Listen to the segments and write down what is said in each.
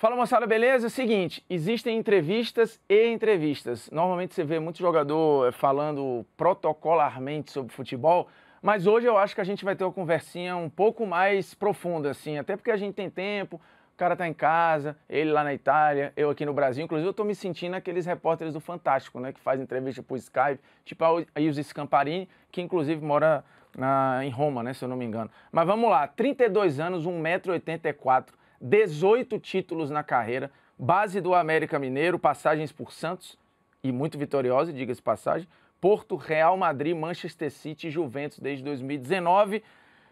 Fala moçada, beleza? É o seguinte, existem entrevistas e entrevistas. Normalmente você vê muito jogador é, falando protocolarmente sobre futebol, mas hoje eu acho que a gente vai ter uma conversinha um pouco mais profunda, assim, até porque a gente tem tempo, o cara tá em casa, ele lá na Itália, eu aqui no Brasil. Inclusive, eu tô me sentindo aqueles repórteres do Fantástico, né? Que faz entrevista por Skype, tipo a Ilse Scamparini, que inclusive mora na, em Roma, né? Se eu não me engano. Mas vamos lá, 32 anos, 1,84m, 18 títulos na carreira, base do América Mineiro, passagens por Santos, e muito vitoriosa, diga-se passagem, Porto, Real Madrid, Manchester City e Juventus desde 2019.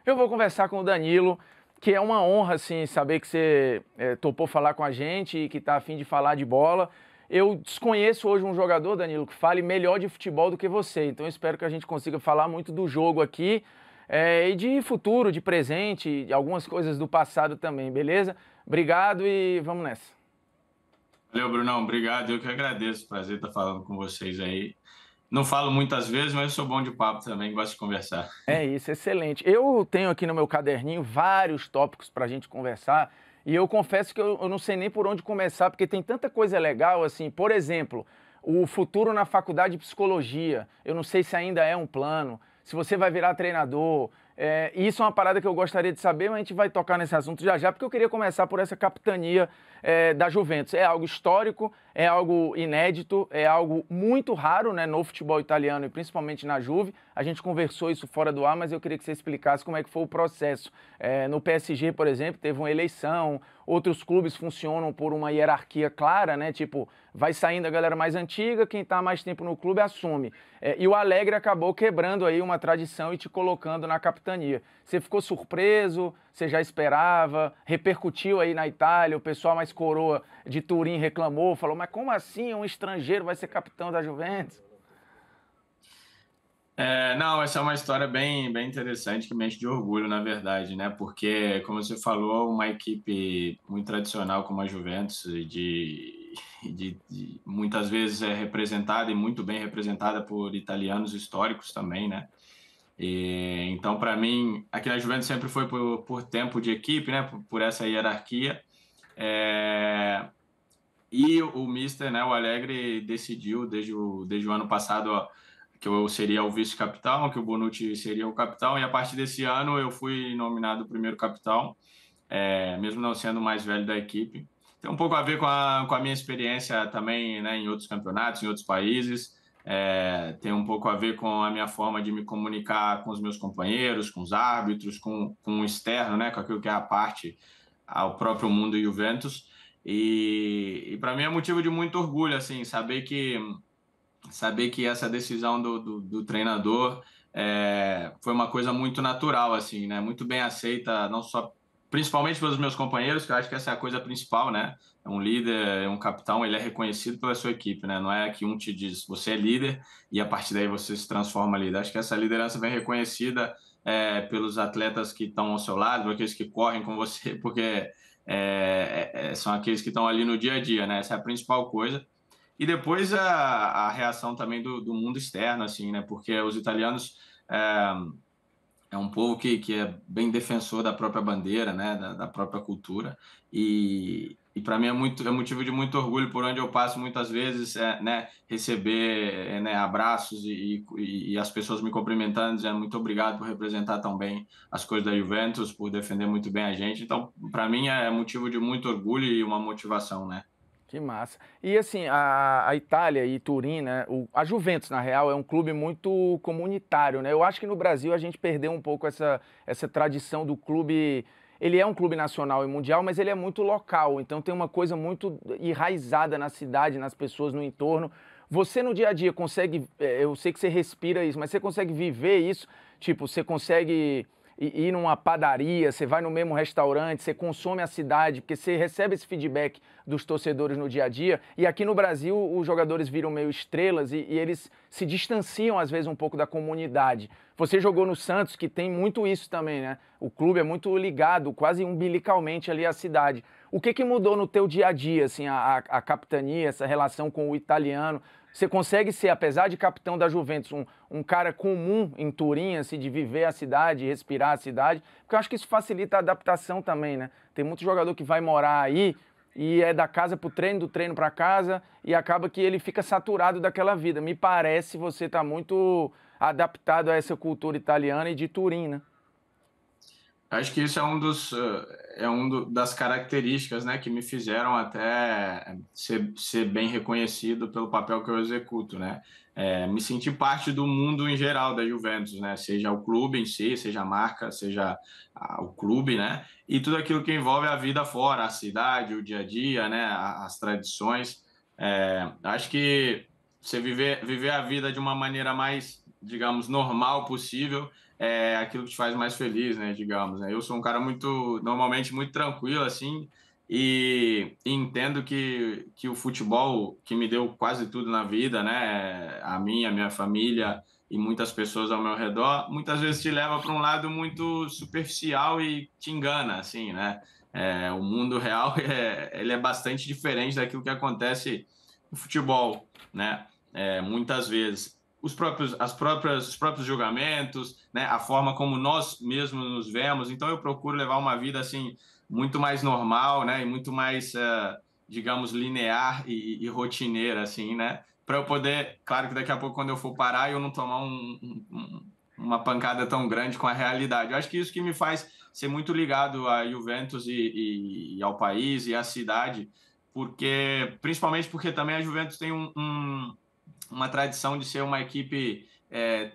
Eu vou conversar com o Danilo, que é uma honra, assim, saber que você é, topou falar com a gente e que está afim de falar de bola. Eu desconheço hoje um jogador, Danilo, que fale melhor de futebol do que você, então espero que a gente consiga falar muito do jogo aqui é, e de futuro, de presente, de algumas coisas do passado também, beleza? Obrigado e vamos nessa. Valeu, Brunão. Obrigado. Eu que agradeço. Prazer estar falando com vocês aí. Não falo muitas vezes, mas eu sou bom de papo também, gosto de conversar. É isso, excelente. Eu tenho aqui no meu caderninho vários tópicos para a gente conversar. E eu confesso que eu, eu, não sei nem por onde começar, porque tem tanta coisa legal assim. Por exemplo, o futuro na faculdade de psicologia. Eu não sei se ainda é um plano se você vai virar treinador. É, isso é uma parada que eu gostaria de saber, mas a gente vai tocar nesse assunto já já, porque eu queria começar por essa capitania é, da Juventus. É algo histórico, é algo inédito, é algo muito raro né, no futebol italiano e principalmente na Juve. A gente conversou isso fora do ar, mas eu queria que você explicasse como é que foi o processo. É, no PSG, por exemplo, teve uma eleição, outros clubes funcionam por uma hierarquia clara, né? Tipo, vai saindo a galera mais antiga, quem está mais tempo no clube assume. É, e o Alegre acabou quebrando aí uma tradição e te colocando na capitania. Você ficou surpreso? Você já esperava? Repercutiu aí na Itália, o pessoal mais coroa de Turim reclamou, falou: mas como assim um estrangeiro vai ser capitão da Juventus? É, não, essa é uma história bem, bem interessante que mexe de orgulho, na verdade, né? Porque, como você falou, uma equipe muito tradicional como a Juventus, de, de, de muitas vezes é representada e muito bem representada por italianos históricos também, né? E, então, para mim, aqui na Juventus sempre foi por, por tempo de equipe, né? Por, por essa hierarquia. É, e o, o Mister, né? O Alegre decidiu desde o, desde o ano passado ó, que eu seria o vice-capitão, que o Bonucci seria o capitão. E a partir desse ano eu fui nominado primeiro capitão, é, mesmo não sendo o mais velho da equipe. Tem um pouco a ver com a, com a minha experiência também, né? Em outros campeonatos, em outros países é, tem um pouco a ver com a minha forma de me comunicar com os meus companheiros, com os árbitros, com, com o externo, né, com aquilo que é a parte ao próprio mundo Juventus. E, e para mim é motivo de muito orgulho, assim, saber que saber que essa decisão do, do, do treinador é, foi uma coisa muito natural, assim, né? Muito bem aceita, não só principalmente pelos meus companheiros, que eu acho que essa é a coisa principal, né? É um líder, é um capitão, ele é reconhecido pela sua equipe, né? Não é que um te diz, você é líder e a partir daí você se transforma líder. Acho que essa liderança vem reconhecida é, pelos atletas que estão ao seu lado, aqueles que correm com você, porque é, é, são aqueles que estão ali no dia a dia, né? Essa é a principal coisa. E depois a, a reação também do, do, mundo externo, assim, né? Porque os italianos é um povo que, que é bem defensor da própria bandeira, né, da, da própria cultura, e, e para mim é, muito, é motivo de muito orgulho por onde eu passo muitas vezes, é, né, receber é, né, abraços e, e, e, as pessoas me cumprimentando, dizendo muito obrigado por representar tão bem as coisas da Juventus, por defender muito bem a gente, então para mim é motivo de muito orgulho e uma motivação, né. Que massa. E assim, a, a Itália e Turim, né? O, a Juventus, na real, é um clube muito comunitário, né? Eu acho que no Brasil a gente perdeu um pouco essa, essa tradição do clube. Ele é um clube nacional e mundial, mas ele é muito local. Então tem uma coisa muito enraizada na cidade, nas pessoas no entorno. Você no dia a dia consegue. É, eu sei que você respira isso, mas você consegue viver isso? Tipo, você consegue ir numa padaria, você vai no mesmo restaurante, você consome a cidade, porque você recebe esse feedback dos torcedores no dia a dia. E aqui no Brasil, os jogadores viram meio estrelas e, e eles se distanciam, às vezes, um pouco da comunidade. Você jogou no Santos, que tem muito isso também, né? O clube é muito ligado, quase umbilicalmente ali à cidade. O que, que mudou no teu dia a dia, assim, a, a, a capitania, essa relação com o italiano? Você consegue ser, apesar de capitão da Juventus, um, um cara comum em Turim, assim, de viver a cidade, respirar a cidade, porque eu acho que isso facilita a adaptação também, né? Tem muito jogador que vai morar aí e é da casa pro treino, do treino para casa, e acaba que ele fica saturado daquela vida. Me parece você tá muito adaptado a essa cultura italiana e de Turim, né? Acho que isso é um dos eh, é um do, das características, né, que me fizeram até ser, ser bem reconhecido pelo papel que eu executo, né? É, me sentir parte do mundo em geral da Juventus, né? Seja o clube em si, seja a marca, seja a, o clube, né? E tudo aquilo que envolve a vida fora, a cidade, o dia a dia, né? As tradições. É, acho que você viver viver a vida de uma maneira mais, digamos, normal possível é aquilo que te faz mais feliz, né, digamos. Né? Eu sou um cara muito, normalmente, muito tranquilo, assim, e, e, entendo que, que o futebol, que me deu quase tudo na vida, né, a minha, a minha família e muitas pessoas ao meu redor, muitas vezes te leva para um lado muito superficial e te engana, assim, né. É, o mundo real é, ele é bastante diferente daquilo que acontece no futebol, né, é, muitas vezes os próprios, as próprias, os próprios julgamentos, né, a forma como nós mesmos nos vemos. Então, eu procuro levar uma vida assim muito mais normal, né, e muito mais, uh, digamos, linear e, e, rotineira, assim, né, para eu poder, claro que daqui a pouco quando eu for parar, eu não tomar um, um, uma pancada tão grande com a realidade. Eu acho que isso que me faz ser muito ligado a Juventus e, e, e ao país e à cidade, porque principalmente porque também a Juventus tem um, um uma tradição de ser uma equipe é,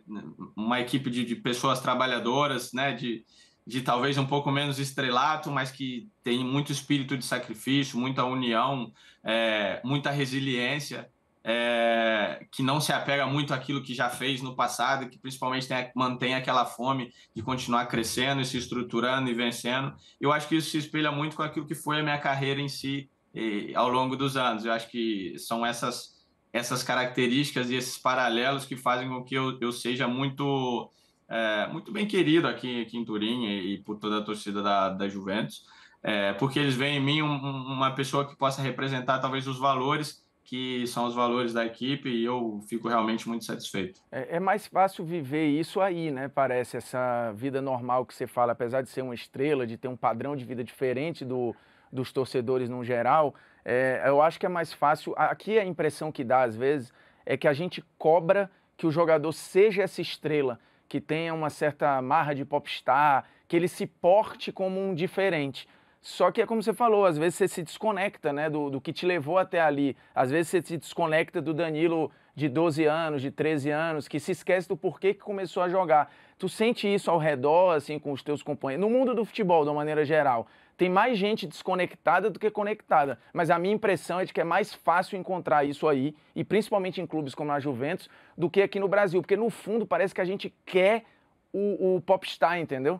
uma equipe de, de, pessoas trabalhadoras, né, de, de talvez um pouco menos estrelato, mas que tem muito espírito de sacrifício, muita união, é, muita resiliência, é, que não se apega muito àquilo que já fez no passado, que principalmente tem, mantém aquela fome de continuar crescendo e se estruturando e vencendo. Eu acho que isso se espelha muito com aquilo que foi a minha carreira em si e, ao longo dos anos. Eu acho que são essas essas características e esses paralelos que fazem com que eu, eu seja muito é, muito bem querido aqui, aqui em Turim e, e por toda a torcida da, da Juventus, é, porque eles veem em mim um, uma pessoa que possa representar talvez os valores que são os valores da equipe e eu fico realmente muito satisfeito. É, é, mais fácil viver isso aí, né? Parece essa vida normal que você fala, apesar de ser uma estrela, de ter um padrão de vida diferente do, dos torcedores no geral. É, eu acho que é mais fácil. Aqui a impressão que dá às vezes é que a gente cobra que o jogador seja essa estrela, que tenha uma certa marra de popstar, que ele se porte como um diferente. Só que é como você falou, às vezes você se desconecta né, do, do que te levou até ali. Às vezes você se desconecta do Danilo de 12 anos, de 13 anos, que se esquece do porquê que começou a jogar. Tu sente isso ao redor, assim, com os teus companheiros, no mundo do futebol, de uma maneira geral. Tem mais gente desconectada do que conectada, mas a minha impressão é de que é mais fácil encontrar isso aí, e principalmente em clubes como a Juventus, do que aqui no Brasil, porque no fundo parece que a gente quer o, o popstar, entendeu?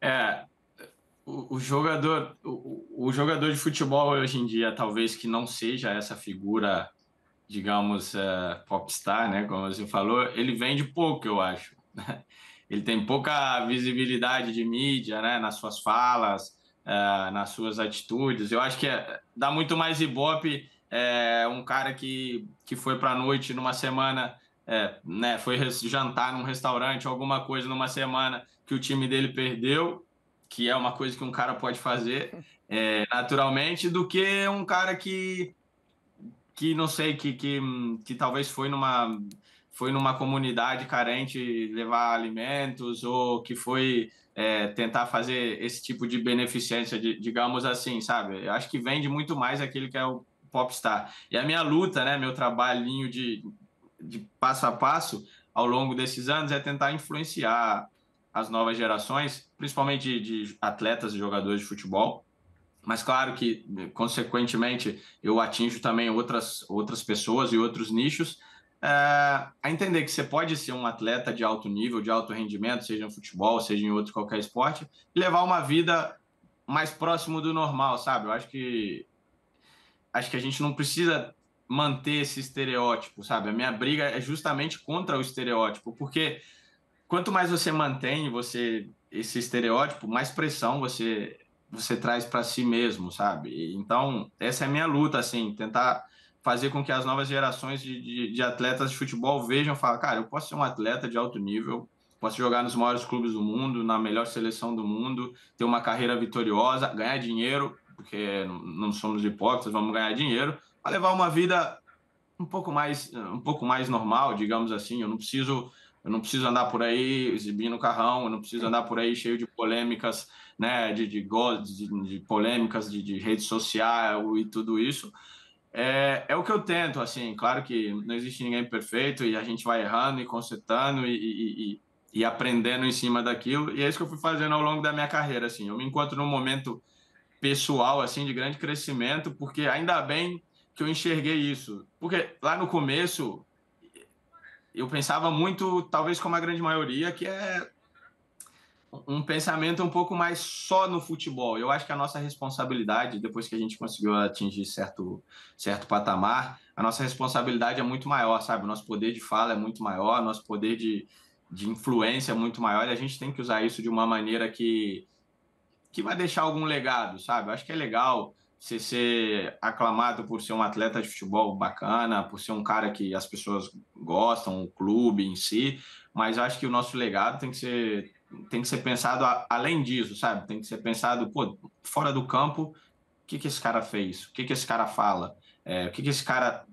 É, o, o jogador, o, o, jogador de futebol hoje em dia, talvez que não seja essa figura, digamos, é, popstar, né? Como você falou, ele vende pouco, eu acho. Né? ele tem pouca visibilidade de mídia, né, nas suas falas, uh, nas suas atitudes. Eu acho que é, dá muito mais ibope é, um cara que, que foi para a noite numa semana, é, né, foi jantar num restaurante, alguma coisa numa semana que o time dele perdeu, que é uma coisa que um cara pode fazer é, naturalmente, do que um cara que que não sei, que, que, que talvez foi numa foi numa comunidade carente levar alimentos ou que foi é, tentar fazer esse tipo de beneficência, de, digamos assim, sabe? Eu acho que vende muito mais aquele que é o popstar. E a minha luta, né, meu trabalhinho de, de passo a passo ao longo desses anos é tentar influenciar as novas gerações, principalmente de, de atletas e jogadores de futebol, mas claro que, consequentemente, eu atinjo também outras, outras pessoas e outros nichos, a entender que você pode ser um atleta de alto nível, de alto rendimento, seja no futebol, seja em outro qualquer esporte, e levar uma vida mais próximo do normal, sabe? Eu acho que acho que a gente não precisa manter esse estereótipo, sabe? A minha briga é justamente contra o estereótipo, porque quanto mais você mantém você esse estereótipo, mais pressão você você traz para si mesmo, sabe? Então, essa é a minha luta assim, tentar fazer com que as novas gerações de, de, de atletas de futebol vejam e falem, cara, eu posso ser um atleta de alto nível, posso jogar nos maiores clubes do mundo, na melhor seleção do mundo, ter uma carreira vitoriosa, ganhar dinheiro, porque não somos hipócritas, vamos ganhar dinheiro, para levar uma vida um pouco mais um pouco mais normal, digamos assim, eu não preciso eu não preciso andar por aí exibindo carrão, eu não preciso andar por aí cheio de polêmicas, né, de de, de, de polêmicas de, de rede social e tudo isso. É, é o que eu tento, assim, claro que não existe ninguém perfeito e a gente vai errando e consertando e, e, e, e aprendendo em cima daquilo, e é isso que eu fui fazendo ao longo da minha carreira, assim, eu me encontro num momento pessoal, assim, de grande crescimento, porque ainda bem que eu enxerguei isso, porque lá no começo eu pensava muito, talvez como a grande maioria, que é um pensamento um pouco mais só no futebol. Eu acho que a nossa responsabilidade, depois que a gente conseguiu atingir certo, certo patamar, a nossa responsabilidade é muito maior, sabe? O nosso poder de fala é muito maior, nosso poder de, de influência é muito maior e a gente tem que usar isso de uma maneira que, que vai deixar algum legado, sabe? Eu acho que é legal você ser aclamado por ser um atleta de futebol bacana, por ser um cara que as pessoas gostam, o clube em si, mas acho que o nosso legado tem que ser tem que ser pensado a, além disso, sabe? Tem que ser pensado, pô, fora do campo, o que, que esse cara fez? O que, que esse cara fala? É, o que, que esse cara,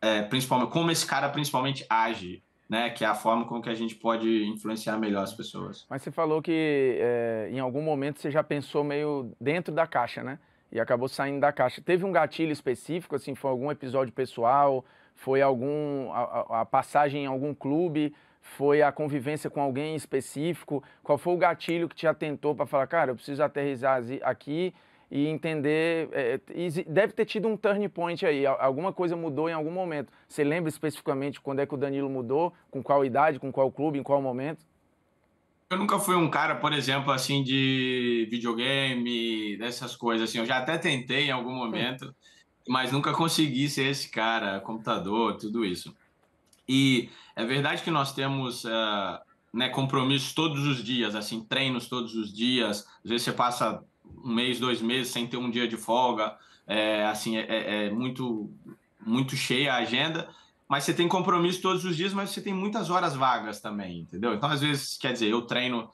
é, principalmente, como esse cara principalmente age, né? Que é a forma como que a gente pode influenciar melhor as pessoas. Mas você falou que é, em algum momento você já pensou meio dentro da caixa, né? E acabou saindo da caixa. Teve um gatilho específico, assim, foi algum episódio pessoal, foi algum a, a passagem em algum clube? Foi a convivência com alguém específico? Qual foi o gatilho que te atentou para falar, cara, eu preciso aterrizar aqui e entender. É, é deve ter tido um turn point aí, alguma coisa mudou em algum momento. Você lembra especificamente quando é que o Danilo mudou, com qual idade, com qual clube, em qual momento? Eu nunca fui um cara, por exemplo, assim, de videogame, dessas coisas, assim. Eu já até tentei em algum momento, mas nunca consegui ser esse cara, computador, tudo isso. E é verdade que nós temos eh, né, compromissos todos os dias, assim, treinos todos os dias. Às vezes você passa um mês, dois meses sem ter um dia de folga. É, assim, é, é, é muito, muito cheia a agenda. Mas você tem compromisso todos os dias, mas você tem muitas horas vagas também, entendeu? Então, às vezes, quer dizer, eu treino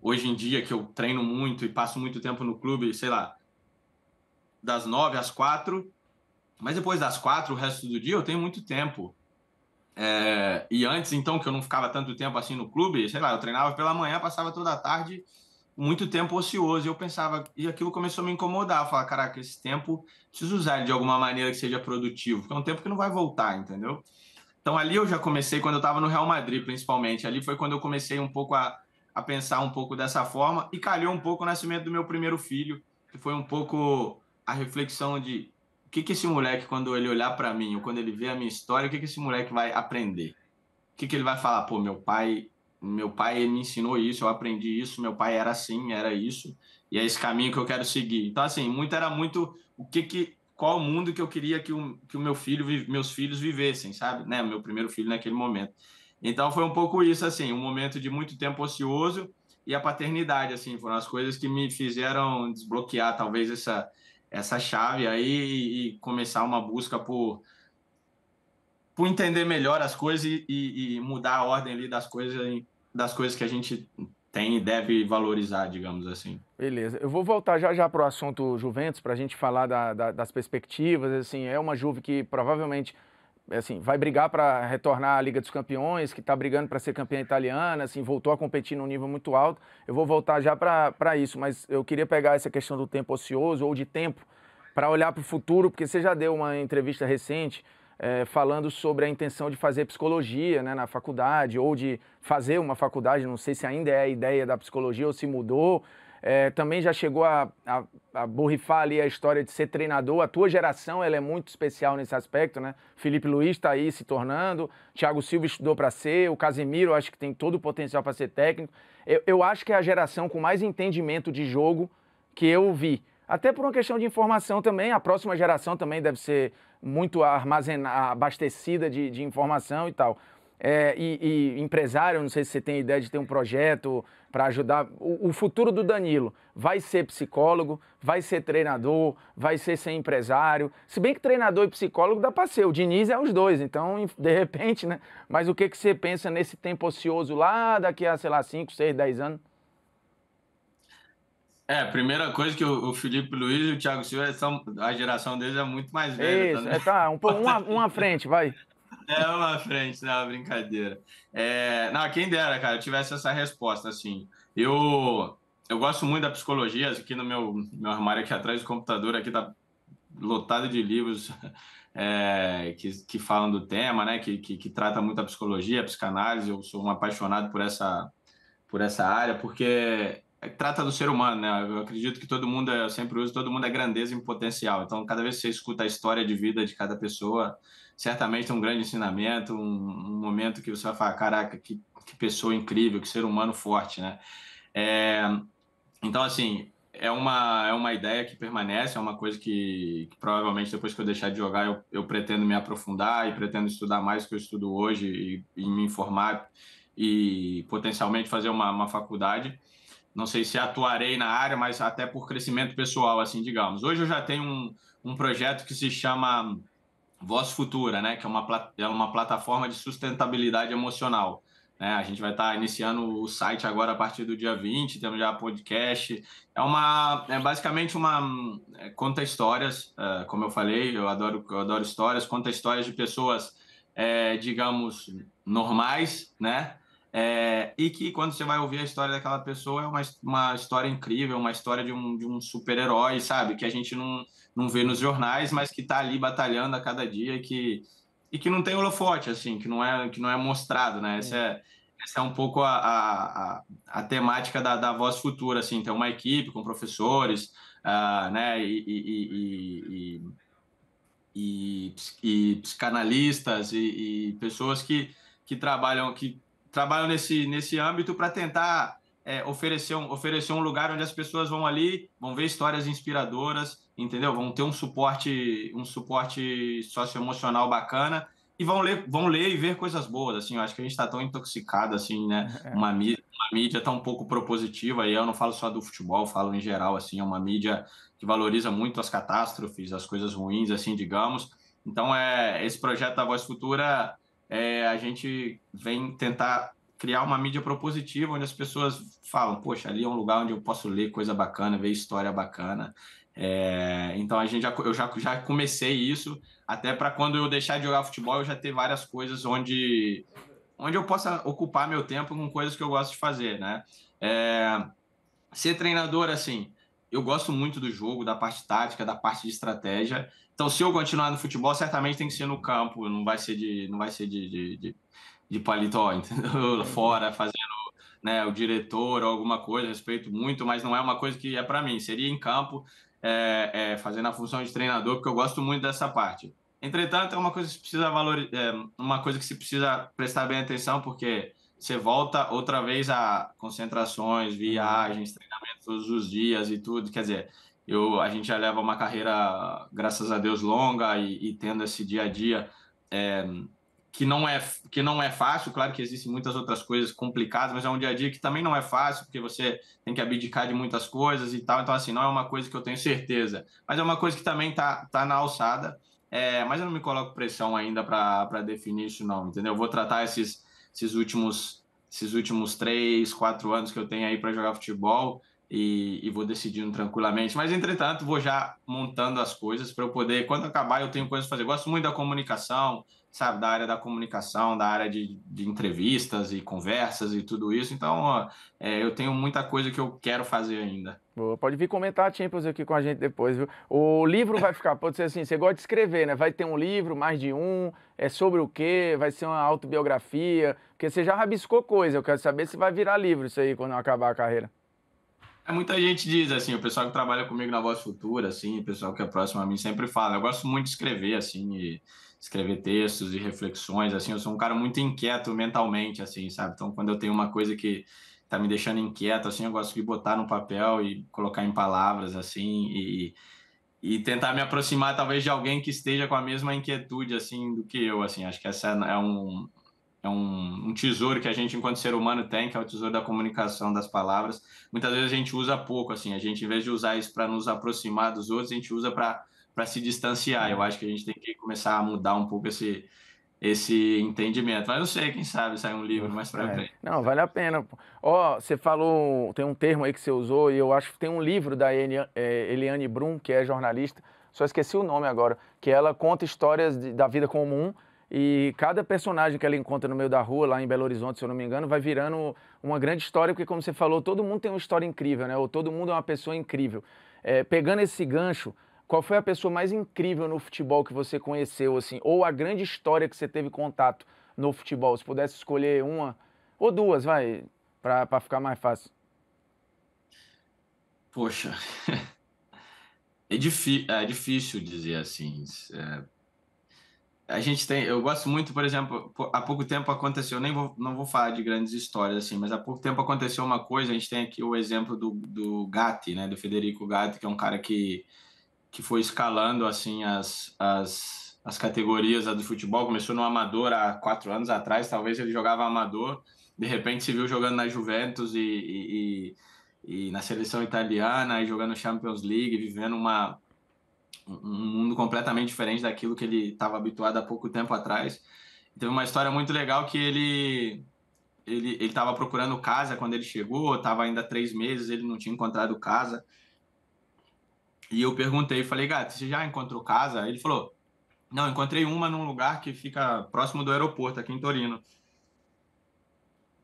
hoje em dia, que eu treino muito e passo muito tempo no clube, sei lá, das nove às quatro, mas depois das quatro, o resto do dia, eu tenho muito tempo é, e antes, então, que eu não ficava tanto tempo assim no clube, sei lá, eu treinava pela manhã, passava toda a tarde, muito tempo ocioso. E eu pensava, e aquilo começou a me incomodar. Falar, caraca, esse tempo, preciso usar ele de alguma maneira que seja produtivo, porque é um tempo que não vai voltar, entendeu? Então ali eu já comecei, quando eu estava no Real Madrid, principalmente. Ali foi quando eu comecei um pouco a, a pensar um pouco dessa forma e calhou um pouco o nascimento do meu primeiro filho, que foi um pouco a reflexão de que, que esse moleque, quando ele olhar para mim, ou quando ele ver a minha história, o que, que esse moleque vai aprender? O que, que ele vai falar? Pô, meu pai, meu pai me ensinou isso, eu aprendi isso, meu pai era assim, era isso, e é esse caminho que eu quero seguir. Então, assim, muito era muito o que que. Qual o mundo que eu queria que o, que o meu filho, meus filhos vivessem, sabe? Né? Meu primeiro filho naquele momento. Então foi um pouco isso, assim, um momento de muito tempo ocioso e a paternidade, assim, foram as coisas que me fizeram desbloquear talvez essa, essa chave aí e começar uma busca por, por entender melhor as coisas e, e, mudar a ordem ali das coisas, das coisas que a gente tem e deve valorizar, digamos assim. Beleza. Eu vou voltar já já para o assunto Juventus, para a gente falar da, da, das perspectivas. Assim, é uma Juve que provavelmente assim, vai brigar para retornar à Liga dos Campeões, que está brigando para ser campeã italiana, assim, voltou a competir num nível muito alto. Eu vou voltar já para isso, mas eu queria pegar essa questão do tempo ocioso ou de tempo para olhar para o futuro, porque você já deu uma entrevista recente é, falando sobre a intenção de fazer psicologia né, na faculdade ou de fazer uma faculdade, não sei se ainda é a ideia da psicologia ou se mudou. É, também já chegou a, a, a, borrifar ali a história de ser treinador. A tua geração ela é muito especial nesse aspecto, né? Felipe Luiz está aí se tornando, Thiago Silva estudou para ser, o Casemiro acho que tem todo o potencial para ser técnico. Eu, eu acho que é a geração com mais entendimento de jogo que eu vi. Até por uma questão de informação também, a próxima geração também deve ser muito armazenada, abastecida de, de informação e tal é, e, e, empresário, não sei se você tem ideia de ter um projeto para ajudar. O, o, futuro do Danilo vai ser psicólogo, vai ser treinador, vai ser ser empresário. Se bem que treinador e psicólogo dá para ser, o Diniz é os dois, então de repente, né? Mas o que, que você pensa nesse tempo ocioso lá daqui a, sei lá, 5, 6, 10 anos? É, primeira coisa que o, o Felipe Luiz e o Thiago Silva são a geração deles é muito mais velha. Tá Isso, também. é, tá, um, um, um à frente, vai. É uma frente, não, é brincadeira. É, não, quem dera, cara, eu tivesse essa resposta, assim. Eu, eu gosto muito da psicologia, aqui no meu, meu armário aqui atrás do computador, aqui tá lotado de livros é, que, que falam do tema, né, que, que, que trata muito a psicologia, a psicanálise, eu sou um apaixonado por essa, por essa área, porque trata do ser humano, né? Eu acredito que todo mundo, é, eu sempre uso, todo mundo é grandeza em potencial. Então, cada vez que você escuta a história de vida de cada pessoa, certamente um grande ensinamento, um, um momento que você vai falar, caraca, que, que, pessoa incrível, que ser humano forte, né? É, então, assim, é uma, é uma ideia que permanece, é uma coisa que, que provavelmente depois que eu deixar de jogar eu, eu, pretendo me aprofundar e pretendo estudar mais do que eu estudo hoje e, e me informar e potencialmente fazer uma, uma, faculdade. Não sei se atuarei na área, mas até por crescimento pessoal, assim, digamos. Hoje eu já tenho um, um projeto que se chama Voz Futura, né, que é uma, é uma plataforma de sustentabilidade emocional. Né? a gente vai estar tá iniciando o site agora a partir do dia 20, temos já podcast. É uma é basicamente uma é, conta histórias, é, como eu falei, eu adoro, eu adoro histórias, conta histórias de pessoas, é, digamos, normais, né? É, e que quando você vai ouvir a história daquela pessoa é uma, uma história incrível, uma história de um, de um super-herói, sabe? Que a gente não não vê nos jornais, mas que está ali batalhando a cada dia que, e que não tem holofote, assim, que não é, que não é mostrado, né? Essa é, é essa é um pouco a, a, a, temática da, da Voz Futura, assim, ter então, uma equipe com professores, uh, né, e, e, e, e, psicanalistas e, pessoas que, que trabalham que trabalham nesse, nesse âmbito para tentar é, oferecer, um, oferecer um lugar onde as pessoas vão ali, vão ver histórias inspiradoras, entendeu? Vão ter um suporte, um suporte socioemocional bacana e vão ler, vão ler e ver coisas boas, assim, eu acho que a gente está tão intoxicado, assim, né, é. uma, mídia, uma mídia tão pouco propositiva, e eu não falo só do futebol, falo em geral, assim, é uma mídia que valoriza muito as catástrofes, as coisas ruins, assim, digamos, então é esse projeto da Voz Futura, é, a gente vem tentar criar uma mídia propositiva onde as pessoas falam, poxa, ali é um lugar onde eu posso ler coisa bacana, ver história bacana. É, então a gente já, eu já, já comecei isso, até para quando eu deixar de jogar futebol, eu já ter várias coisas onde, onde eu possa ocupar meu tempo com coisas que eu gosto de fazer, né? É, ser treinador, assim, eu gosto muito do jogo, da parte tática, da parte de estratégia. Então, se eu continuar no futebol, certamente tem que ser no campo, não vai ser de, não vai ser de, de, de de paletó, entendeu? Uhum. Fora, fazendo né, o diretor ou alguma coisa, respeito muito, mas não é uma coisa que é para mim. Seria em campo, é, é, fazendo a função de treinador, porque eu gosto muito dessa parte. Entretanto, é uma coisa que precisa valorizar, é, uma coisa que se precisa prestar bem atenção, porque você volta outra vez a concentrações, uhum. viagens, treinamentos todos os dias e tudo. Quer dizer, eu, a gente já leva uma carreira, graças a Deus, longa e, e tendo esse dia a dia é, que não é que não é fácil, claro que existem muitas outras coisas complicadas, mas é um dia a dia que também não é fácil, porque você tem que abdicar de muitas coisas e tal. Então, assim, não é uma coisa que eu tenho certeza, mas é uma coisa que também tá, tá na alçada. É, mas eu não me coloco pressão ainda para definir isso, não, entendeu? Eu vou tratar esses, esses últimos esses últimos três, quatro anos que eu tenho aí para jogar futebol e, e, vou decidindo tranquilamente. Mas, entretanto, vou já montando as coisas para eu poder, quando acabar, eu tenho coisas a fazer. Eu gosto muito da comunicação, sabe, da área da comunicação, da área de, de entrevistas e conversas e tudo isso. Então, ó, é, eu tenho muita coisa que eu quero fazer ainda. Boa, pode vir comentar a Champions aqui com a gente depois, viu? O livro vai ficar, pode ser assim, você gosta de escrever, né? Vai ter um livro, mais de um, é sobre o quê? Vai ser uma autobiografia? Porque você já rabiscou coisa, eu quero saber se vai virar livro isso aí quando acabar a carreira. É, muita gente diz, assim, o pessoal que trabalha comigo na Voz Futura, assim, o pessoal que é próximo a mim sempre fala, eu gosto muito de escrever, assim, e escrever textos e reflexões, assim, eu sou um cara muito inquieto mentalmente, assim, sabe? Então, quando eu tenho uma coisa que tá me deixando inquieto, assim, eu gosto de botar no papel e colocar em palavras, assim, e, e tentar me aproximar, talvez, de alguém que esteja com a mesma inquietude, assim, do que eu, assim, acho que essa é, é um, é um, um, tesouro que a gente, enquanto ser humano, tem, que é o tesouro da comunicação, das palavras. Muitas vezes a gente usa pouco, assim, a gente, em vez de usar isso para nos aproximar dos outros, a gente usa para para se distanciar. Eu acho que a gente tem que começar a mudar um pouco esse, esse entendimento. Mas eu sei, quem sabe sai um livro mais para é. frente. Não, vale a pena. Ó, oh, você falou, tem um termo aí que você usou, e eu acho que tem um livro da é, Eliane Brum, que é jornalista, só esqueci o nome agora, que ela conta histórias de, da vida comum. E cada personagem que ela encontra no meio da rua, lá em Belo Horizonte, se eu não me engano, vai virando uma grande história, porque, como você falou, todo mundo tem uma história incrível, né? Ou todo mundo é uma pessoa incrível. É, pegando esse gancho, qual foi a pessoa mais incrível no futebol que você conheceu, assim? Ou a grande história que você teve contato no futebol? Se pudesse escolher uma ou duas, vai, para ficar mais fácil. Poxa, é, é difícil dizer assim. É... A gente tem, eu gosto muito, por exemplo, há pouco tempo aconteceu, nem vou, não vou falar de grandes histórias assim, mas há pouco tempo aconteceu uma coisa. A gente tem aqui o exemplo do, do Gatti, né, do Federico Gatti, que é um cara que que foi escalando assim as, as, as categorias do futebol. Começou no amador há quatro anos atrás, talvez ele jogava amador, de repente se viu jogando na Juventus e, e, e, e na seleção italiana, e jogando Champions League, vivendo uma, um mundo completamente diferente daquilo que ele estava habituado há pouco tempo atrás. Teve uma história muito legal que ele ele estava procurando casa quando ele chegou, estava ainda três meses, ele não tinha encontrado casa. E eu perguntei, falei, gato, você já encontrou casa? Ele falou, não, encontrei uma num lugar que fica próximo do aeroporto, aqui em Torino.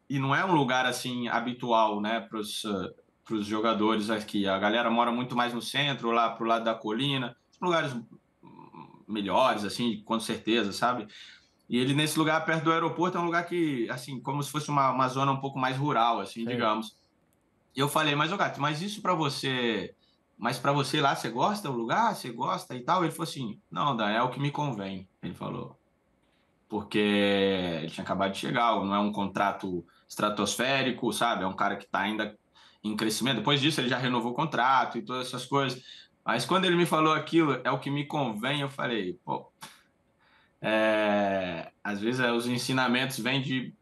E não é um lugar, assim, habitual, né, para os eh, jogadores aqui. A galera mora muito mais no centro, lá pro lado da colina, lugares melhores, assim, com certeza, sabe? E ele, nesse lugar perto do aeroporto, é um lugar que, assim, como se fosse uma, uma zona um pouco mais rural, assim, Sim. digamos. E eu falei, mas, ô Gato, mas isso para você mas para você lá, você gosta do lugar? Você gosta e tal? Ele falou assim: não, Daniel é o que me convém. Ele falou. Porque ele tinha acabado de chegar, não é um contrato estratosférico, sabe? É um cara que está ainda em crescimento. Depois disso, ele já renovou o contrato e todas essas coisas. Mas quando ele me falou aquilo, é o que me convém, eu falei, pô. É, às vezes é, os ensinamentos vêm de,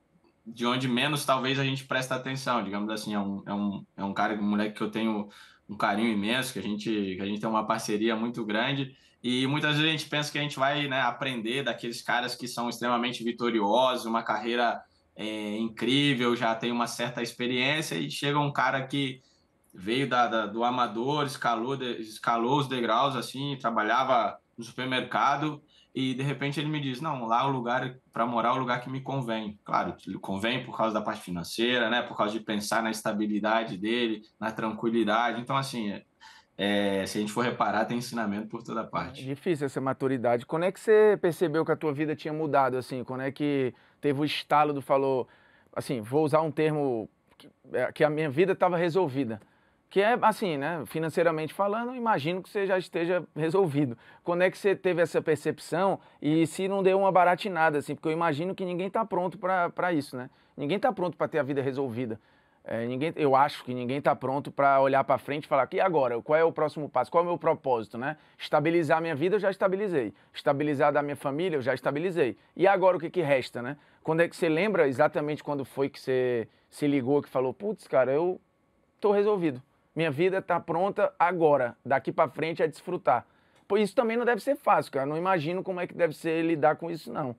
de onde menos talvez a gente presta atenção, digamos assim. É um, é um, é um cara, um moleque que eu tenho um carinho imenso, que a gente, que a gente tem uma parceria muito grande. E muitas vezes a gente pensa que a gente vai né, aprender daqueles caras que são extremamente vitoriosos, uma carreira é, incrível, já tem uma certa experiência, e chega um cara que veio da, da do amador, escalou, escalou os degraus, assim, trabalhava no supermercado, e de repente ele me diz: não, lá é o lugar para morar é o lugar que me convém. Claro, convém por causa da parte financeira, né? Por causa de pensar na estabilidade dele, na tranquilidade. Então, assim, é, se a gente for reparar, tem ensinamento por toda parte. É difícil essa maturidade. Quando é que você percebeu que a tua vida tinha mudado, assim? Quando é que teve o estalo do falou, assim, vou usar um termo que, é, que a minha vida estava resolvida? Que é assim, né? Financeiramente falando, imagino que você já esteja resolvido. Quando é que você teve essa percepção e se não deu uma baratinada, assim? Porque eu imagino que ninguém está pronto para isso, né? Ninguém está pronto para ter a vida resolvida. É, ninguém, eu acho que ninguém está pronto para olhar para frente e falar: e agora? Qual é o próximo passo? Qual é o meu propósito? Né? Estabilizar a minha vida, eu já estabilizei. Estabilizar da minha família, eu já estabilizei. E agora o que, que resta? Né? Quando é que você lembra exatamente quando foi que você se ligou, que falou: putz, cara, eu estou resolvido? Minha vida está pronta agora, daqui para frente é desfrutar. Pois isso também não deve ser fácil, cara. Não imagino como é que deve ser lidar com isso, não.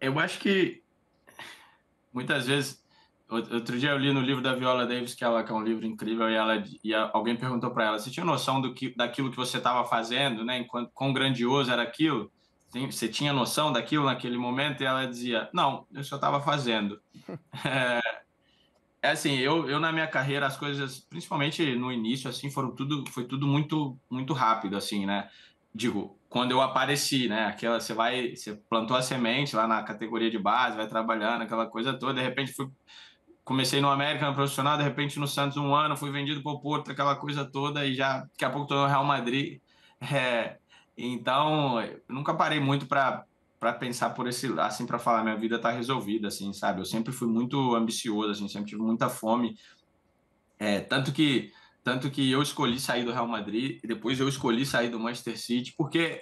Eu acho que muitas vezes. Outro dia eu li no livro da Viola Davis, que, ela, que é um livro incrível, e, ela, e alguém perguntou para ela: você tinha noção do que, daquilo que você estava fazendo, né? Enquanto, quão grandioso era aquilo? você tinha noção daquilo naquele momento? E ela dizia: Não, eu só estava fazendo. É, é assim, eu, eu na minha carreira as coisas, principalmente no início, assim, foram tudo, foi tudo muito, muito rápido, assim, né? Digo, quando eu apareci, né? Aquela, você vai, você plantou a semente lá na categoria de base, vai trabalhando, aquela coisa toda, de repente fui, comecei no América no profissional, de repente no Santos um ano, fui vendido para o Porto, aquela coisa toda, e já daqui a pouco estou no Real Madrid. É, então, nunca parei muito para para pensar por esse assim para falar minha vida tá resolvida assim sabe eu sempre fui muito ambicioso assim sempre tive muita fome é, tanto que tanto que eu escolhi sair do Real Madrid e depois eu escolhi sair do Manchester City porque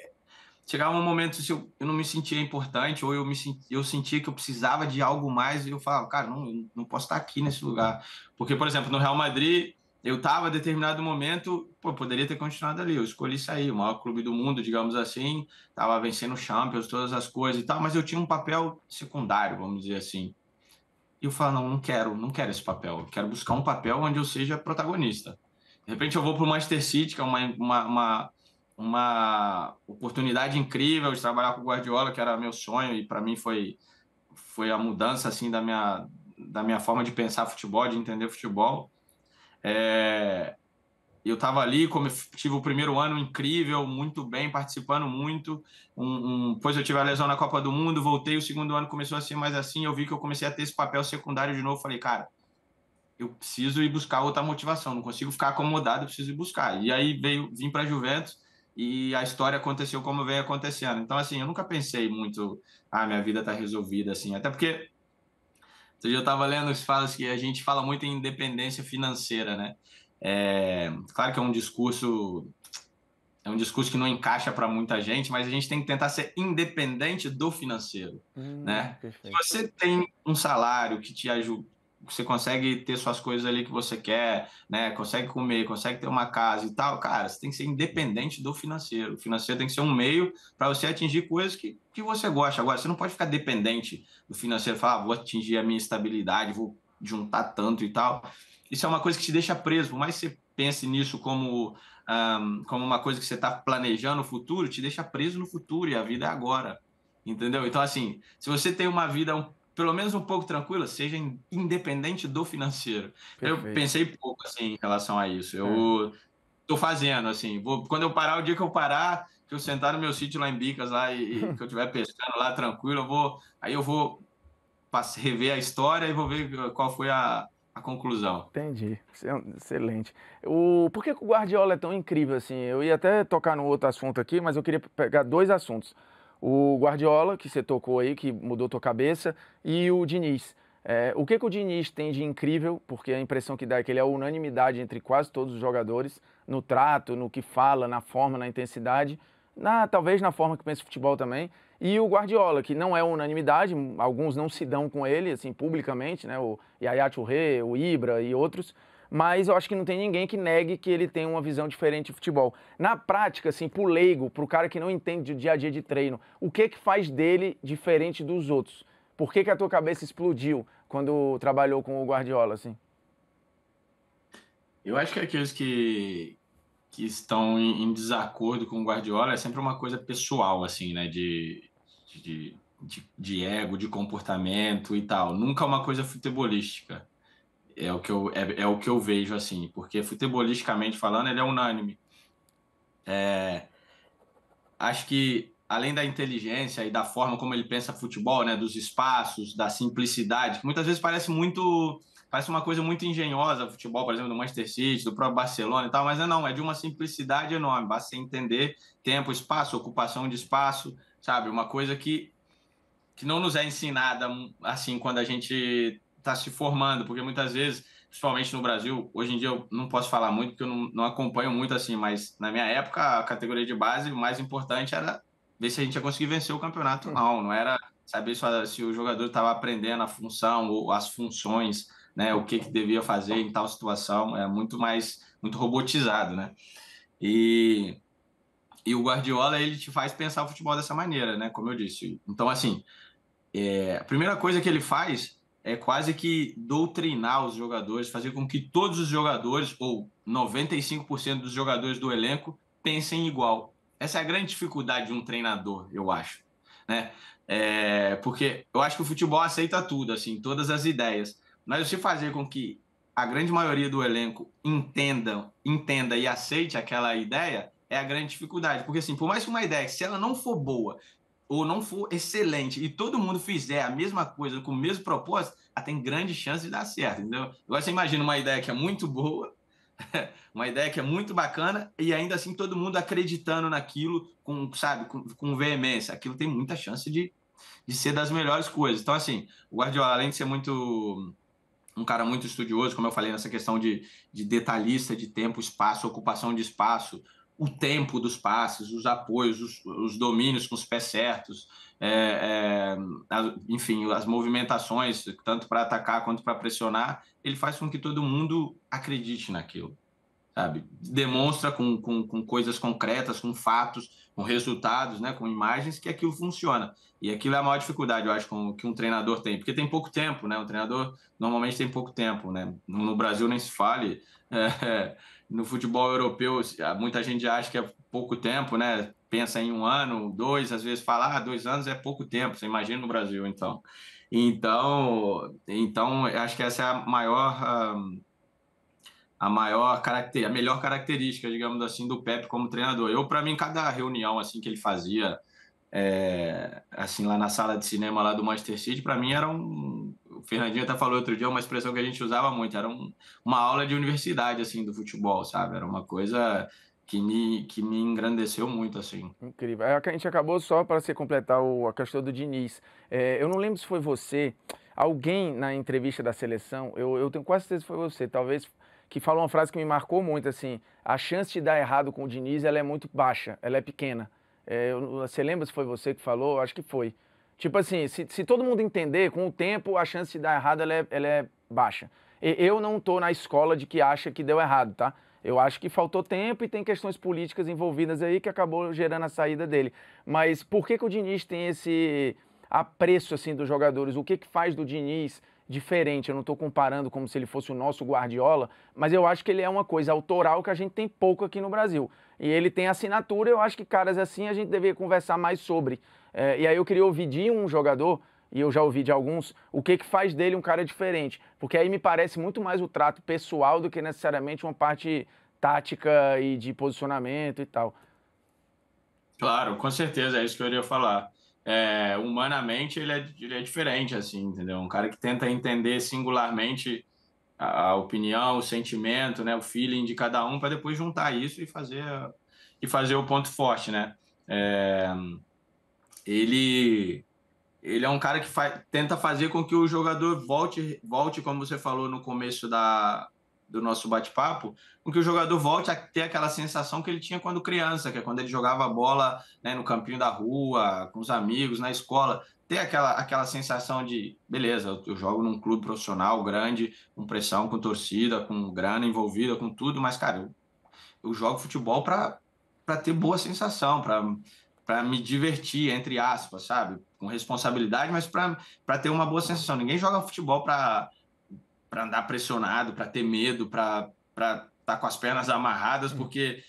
chegava um momento se assim, eu, não me sentia importante ou eu me eu sentia que eu precisava de algo mais e eu falava cara não não posso estar tá aqui nesse lugar porque por exemplo no Real Madrid eu estava, a determinado momento, pô, poderia ter continuado ali. Eu escolhi sair, o maior clube do mundo, digamos assim, estava vencendo Champions, todas as coisas e tal, mas eu tinha um papel secundário, vamos dizer assim. E eu falo, não, não quero, não quero esse papel. Eu quero buscar um papel onde eu seja protagonista. De repente eu vou para o Manchester City, que é uma, uma, uma, uma, oportunidade incrível de trabalhar com o Guardiola, que era meu sonho e para mim foi, foi a mudança assim da minha, da minha forma de pensar futebol, de entender futebol. É, eu estava ali, como tive o primeiro ano incrível, muito bem, participando muito. Um, um, depois eu tive a lesão na Copa do Mundo, voltei, o segundo ano começou a ser mais assim. Eu vi que eu comecei a ter esse papel secundário de novo. Falei, cara, eu preciso ir buscar outra motivação, não consigo ficar acomodado, eu preciso ir buscar. E aí veio, vim para a Juventus e a história aconteceu como veio acontecendo. Então, assim, eu nunca pensei muito, ah, minha vida está resolvida, assim, até porque você já estava lendo os falas que a gente fala muito em independência financeira, né? É, claro que é um discurso é um discurso que não encaixa para muita gente, mas a gente tem que tentar ser independente do financeiro, hum, né? Perfeito. Se você tem um salário que te ajuda você consegue ter suas coisas ali que você quer, né? Consegue comer, consegue ter uma casa e tal, cara, você tem que ser independente do financeiro. O financeiro tem que ser um meio para você atingir coisas que, que você gosta. Agora, você não pode ficar dependente do financeiro, falar, ah, vou atingir a minha estabilidade, vou juntar tanto e tal. Isso é uma coisa que te deixa preso, mas você pense nisso como, um, como uma coisa que você está planejando o futuro, te deixa preso no futuro e a vida é agora. Entendeu? Então, assim, se você tem uma vida pelo menos um pouco tranquila, seja independente do financeiro. Perfeito. Eu pensei pouco assim em relação a isso. Eu estou é. fazendo assim, vou, quando eu parar, o dia que eu parar, que eu sentar no meu sítio lá em Bicas lá e, e que eu tiver pescando lá tranquilo, eu vou, aí eu vou rever a história e vou ver eh, qual foi a, a conclusão. Entendi. É excelente. O, por que o Guardiola é tão incrível assim? Eu ia até tocar no outro assunto aqui, mas eu queria pegar dois assuntos o Guardiola, que você tocou aí, que mudou tua cabeça, e o Diniz. É, o que, que o Diniz tem de incrível, porque a impressão que dá é que ele é unanimidade entre quase todos os jogadores, no trato, no que fala, na forma, na intensidade, na, talvez na forma que pensa o futebol também, e o Guardiola, que não é unanimidade, alguns não se dão com ele, assim, publicamente, né, o Yaya Touré, o Ibra e outros, mas eu acho que não tem ninguém que negue que ele tem uma visão diferente de futebol. Na prática, assim, pro leigo, pro cara que não entende o dia a dia de treino, o que que faz dele diferente dos outros? Por que, que a tua cabeça explodiu quando trabalhou com o Guardiola, assim? Eu acho que aqueles que, que estão em, em desacordo com o Guardiola é sempre uma coisa pessoal, assim, né? De, de, de, de ego, de comportamento e tal. Nunca é uma coisa futebolística. É o que eu, é, é o que eu vejo, assim, porque futebolisticamente falando, ele é unânime. É, acho que além da inteligência e da forma como ele pensa futebol, né, dos espaços, da simplicidade, muitas vezes parece muito parece uma coisa muito engenhosa, futebol, por exemplo, do Manchester City, do próprio Barcelona e tal, mas é não, é de uma simplicidade enorme, basta entender tempo, espaço, ocupação de espaço, sabe, uma coisa que que não nos é ensinada assim quando a gente está se formando, porque muitas vezes, principalmente no Brasil, hoje em dia eu não posso falar muito, porque eu não, não acompanho muito assim, mas na minha época, a categoria de base, o mais importante era ver se a gente ia conseguir vencer o campeonato ou não, não era saber se o jogador estava aprendendo a função ou as funções, né, o que, que devia fazer em tal situação, é muito mais, muito robotizado, né, e, e o Guardiola, ele te faz pensar o futebol dessa maneira, né, como eu disse, então assim, é, a primeira coisa que ele faz é quase que doutrinar os jogadores, fazer com que todos os jogadores, ou 95% dos jogadores do elenco, pensem igual. Essa é a grande dificuldade de um treinador, eu acho. Né? É, porque eu acho que o futebol aceita tudo, assim, todas as ideias. Mas se fazer com que a grande maioria do elenco entenda, entenda e aceite aquela ideia, é a grande dificuldade. Porque, assim, por mais que uma ideia, se ela não for boa, ou não for excelente e todo mundo fizer a mesma coisa com o mesmo propósito, ela tem grande chance de dar certo. Entendeu? Agora você imagina uma ideia que é muito boa, uma ideia que é muito bacana e ainda assim todo mundo acreditando naquilo com, sabe, com, com veemência. Aquilo tem muita chance de, de ser das melhores coisas. Então, assim, o Guardiola, além de ser muito um cara muito estudioso, como eu falei, nessa questão de, de detalhista de tempo, espaço, ocupação de espaço, o tempo dos passes, os apoios, os, os domínios com os pés certos, é, é, as, enfim, as movimentações, tanto para atacar quanto para pressionar, ele faz com que todo mundo acredite naquilo, sabe? Demonstra com, com, com, coisas concretas, com fatos, com resultados, né, com imagens, que aquilo funciona. E aquilo é a maior dificuldade, eu acho, com, que um treinador tem, porque tem pouco tempo, né? Um treinador normalmente tem pouco tempo, né? No Brasil nem se fale. É, no futebol europeu, ah, muita gente acha que é pouco tempo, né? Pensa em um ano, dois, às vezes fala, ah, dois anos é pouco tempo, você imagina no Brasil, então. Então, então acho que essa é a maior, ah, a maior característica, a melhor característica, digamos assim, do Pepe como treinador. Eu, para mim, cada reunião assim que ele fazia, é, assim lá na sala de cinema lá do Manchester City, para mim era um o Fernandinho até falou outro dia, uma expressão que a gente usava muito, era um, uma aula de universidade, assim, do futebol, sabe? Era uma coisa que me, que me engrandeceu muito, assim. Incrível. É, a gente acabou só para se completar o, a questão do Diniz. É, eu não lembro se foi você, alguém na entrevista da seleção, eu, eu tenho quase certeza que foi você, talvez que falou uma frase que me marcou muito, assim, a chance de dar errado com o Diniz, ela é muito baixa, ela é pequena. É, você lembra se foi você que falou? Acho que foi. Tipo assim, se, se todo mundo entender, com o tempo a chance de dar errado ela é, ela é baixa. E, eu não estou na escola de que acha que deu errado, tá? Eu acho que faltou tempo e tem questões políticas envolvidas aí que acabou gerando a saída dele. Mas por que, que o Diniz tem esse apreço assim dos jogadores? O que, que faz do Diniz diferente? Eu não estou comparando como se ele fosse o nosso Guardiola, mas eu acho que ele é uma coisa autoral que a gente tem pouco aqui no Brasil. E ele tem assinatura, eu acho que caras assim a gente deveria conversar mais sobre. É, e aí eu queria ouvir de um jogador, e eu já ouvi de alguns, o que, que faz dele um cara diferente. Porque aí me parece muito mais o trato pessoal do que necessariamente uma parte tática e de posicionamento e tal. Claro, com certeza, é isso que eu iria falar. É, humanamente ele é, ele é, diferente, assim, entendeu? Um cara que tenta entender singularmente a, a opinião, o sentimento, né, o feeling de cada um, para depois juntar isso e fazer, e fazer o ponto forte, né? É, ele ele é um cara que fa tenta fazer com que o jogador volte, volte como você falou no começo da, do nosso bate-papo, com que o jogador volte a ter aquela sensação que ele tinha quando criança, que é quando ele jogava bola né, no campinho da rua, com os amigos, na escola. Ter aquela, aquela sensação de, beleza, eu jogo num clube profissional grande, com pressão, com torcida, com grana envolvida, com tudo, mas, cara, eu, eu jogo futebol para ter boa sensação, para para me divertir, entre aspas, sabe? Com responsabilidade, mas para ter uma boa sensação. Ninguém joga futebol para andar pressionado, para ter medo, para estar tá com as pernas amarradas, uhum. porque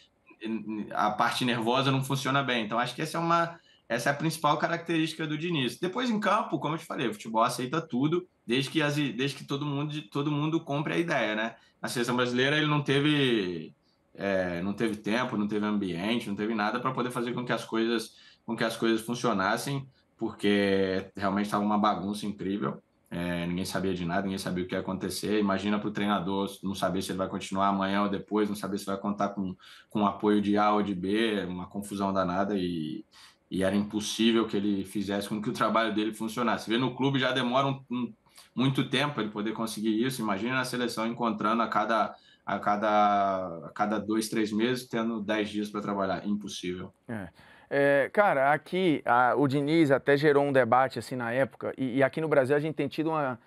a parte nervosa não funciona bem. Então, acho que essa é uma. Essa é a principal característica do Diniz. Depois, em campo, como eu te falei, o futebol aceita tudo, desde que, as, desde que todo, mundo, todo mundo compre a ideia, né? Na seleção brasileira, ele não teve é, não teve tempo, não teve ambiente, não teve nada para poder fazer com que as coisas com que as coisas funcionassem, porque realmente estava uma bagunça incrível. É, ninguém sabia de nada, ninguém sabia o que ia acontecer. Imagina para o treinador não saber se ele vai continuar amanhã ou depois, não saber se vai contar com, com apoio de A ou de B, uma confusão danada e, e era impossível que ele fizesse com que o trabalho dele funcionasse. Vê no clube já demora um, um, muito tempo ele poder conseguir isso. Imagina na seleção encontrando a cada a cada, a cada dois, três meses, tendo dez dias para trabalhar. Impossível. É. É, cara, aqui a, o Diniz até gerou um debate assim na época, e, e, aqui no Brasil a gente tem tido uma.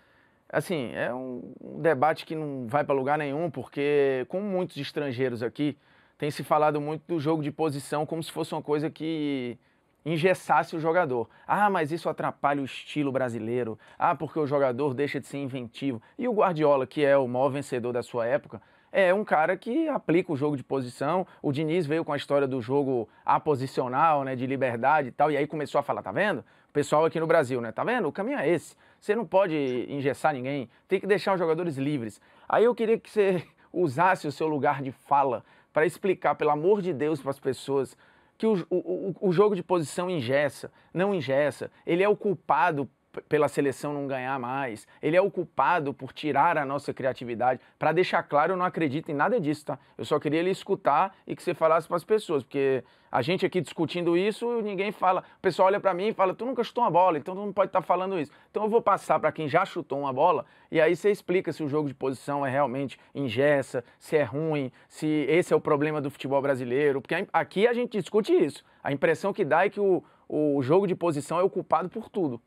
Assim, é um, um debate que não vai para lugar nenhum, porque, como muitos estrangeiros aqui, tem se falado muito do jogo de posição como se fosse uma coisa que engessasse o jogador. Ah, mas isso atrapalha o estilo brasileiro. Ah, porque o jogador deixa de ser inventivo. E o Guardiola, que é o maior vencedor da sua época, é um cara que aplica o jogo de posição. O Diniz veio com a história do jogo aposicional, né, de liberdade e tal, e aí começou a falar, tá vendo? O pessoal aqui no Brasil, né, tá vendo? O caminho é esse. Você não pode engessar ninguém, tem que deixar os jogadores livres. Aí eu queria que você usasse o seu lugar de fala para explicar, pelo amor de Deus, para as pessoas que o, o, o jogo de posição ingessa, não ingessa. Ele é o culpado pela seleção não ganhar mais, ele é o culpado por tirar a nossa criatividade. Para deixar claro, eu não acredito em nada disso, tá? Eu só queria ele escutar e que você falasse para as pessoas, porque a gente aqui discutindo isso, ninguém fala. O pessoal olha para mim e fala: "Tu nunca chutou uma bola, então tu não pode estar tá falando isso". Então eu vou passar para quem já chutou uma bola e aí você explica se o jogo de posição é realmente ingessa, se é ruim, se esse é o problema do futebol brasileiro, porque aqui a gente discute isso. A impressão que dá é que o, o jogo de posição é o culpado por tudo.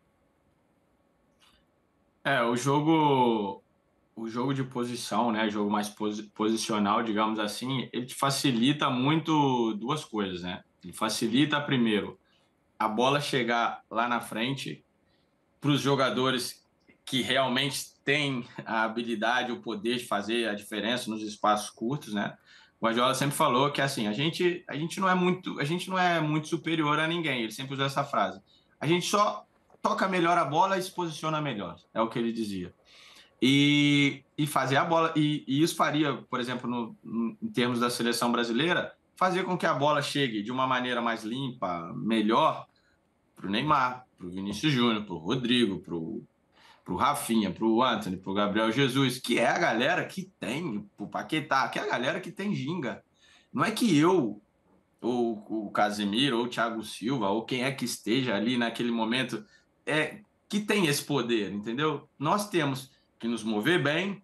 É, o jogo o jogo de posição, né, jogo mais posi posicional, digamos assim, ele te facilita muito duas coisas, né? Ele facilita primeiro a bola chegar lá na frente para os jogadores que realmente têm a habilidade, o poder de fazer a diferença nos espaços curtos, né? O Guardiola sempre falou que assim, a gente a gente não é muito, a gente não é muito superior a ninguém, ele sempre usou essa frase. A gente só toca melhor a bola e se posiciona melhor, é o que ele dizia. E, e fazer a bola, e, e isso faria, por exemplo, no, em termos da seleção brasileira, fazer com que a bola chegue de uma maneira mais limpa, melhor, para o Neymar, para o Vinícius Júnior, para o Rodrigo, para o Rafinha, para o Anthony, para o Gabriel Jesus, que é a galera que tem, para o Paquetá, que é a galera que tem ginga. Não é que eu, ou o Casimiro, ou o Thiago Silva, ou quem é que esteja ali naquele momento é, que tem esse poder, entendeu? Nós temos que nos mover bem,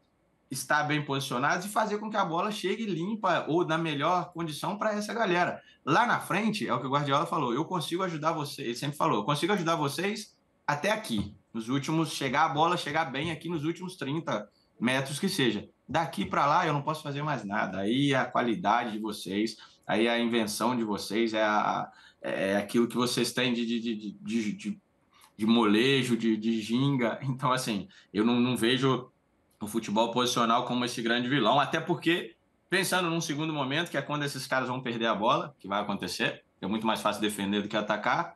estar bem posicionados e fazer com que a bola chegue limpa ou na melhor condição para essa galera. Lá na frente, é o que o Guardiola falou, eu consigo ajudar vocês, ele sempre falou, eu consigo ajudar vocês até aqui, nos últimos, chegar a bola, chegar bem aqui nos últimos 30 metros que seja. Daqui para lá eu não posso fazer mais nada. Aí é a qualidade de vocês, aí é a invenção de vocês, é, a, é aquilo que vocês têm de, de, de, de de molejo, de, de ginga. Então, assim, eu não, não vejo o futebol posicional como esse grande vilão, até porque, pensando num segundo momento, que é quando esses caras vão perder a bola, que vai acontecer, é muito mais fácil defender do que atacar.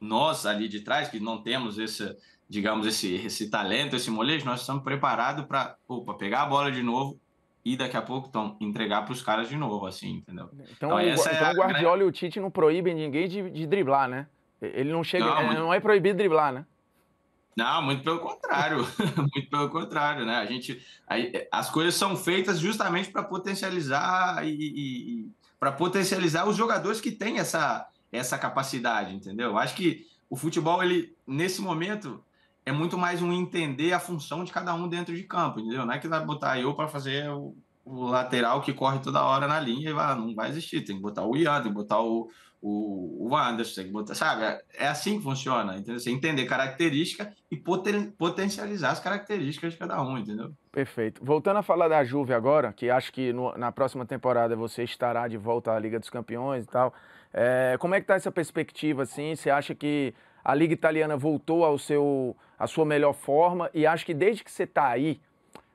Nós ali de trás, que não temos esse, digamos, esse, esse talento, esse molejo, nós estamos preparados para pegar a bola de novo e daqui a pouco então, entregar para os caras de novo, assim, entendeu? Então, então, essa é então é o Guardiola grande... e o Tite não proíbem ninguém de, de driblar, né? Ele não chega. Não, é, não é proibido driblar, né? Não, muito pelo contrário. muito pelo contrário, né? A gente. as coisas são feitas justamente para potencializar e, e, e para potencializar os jogadores que têm essa, essa capacidade, entendeu? Acho que o futebol, ele, nesse momento, é muito mais um entender a função de cada um dentro de campo, entendeu? Não é que vai botar eu para fazer o, o, lateral que corre toda hora na linha e vai, não vai existir. Tem que botar o Ian, tem que botar o, o, o Anders, tem que botar, sabe? É assim que funciona, entendeu? Você entender característica e poten potencializar as características de cada um, entendeu? Perfeito. Voltando a falar da Juve agora, que acho que no, na próxima temporada você estará de volta à Liga dos Campeões e tal. É, como é que tá essa perspectiva, assim? Você acha que a Liga Italiana voltou ao seu, à sua melhor forma? E acho que desde que você está aí,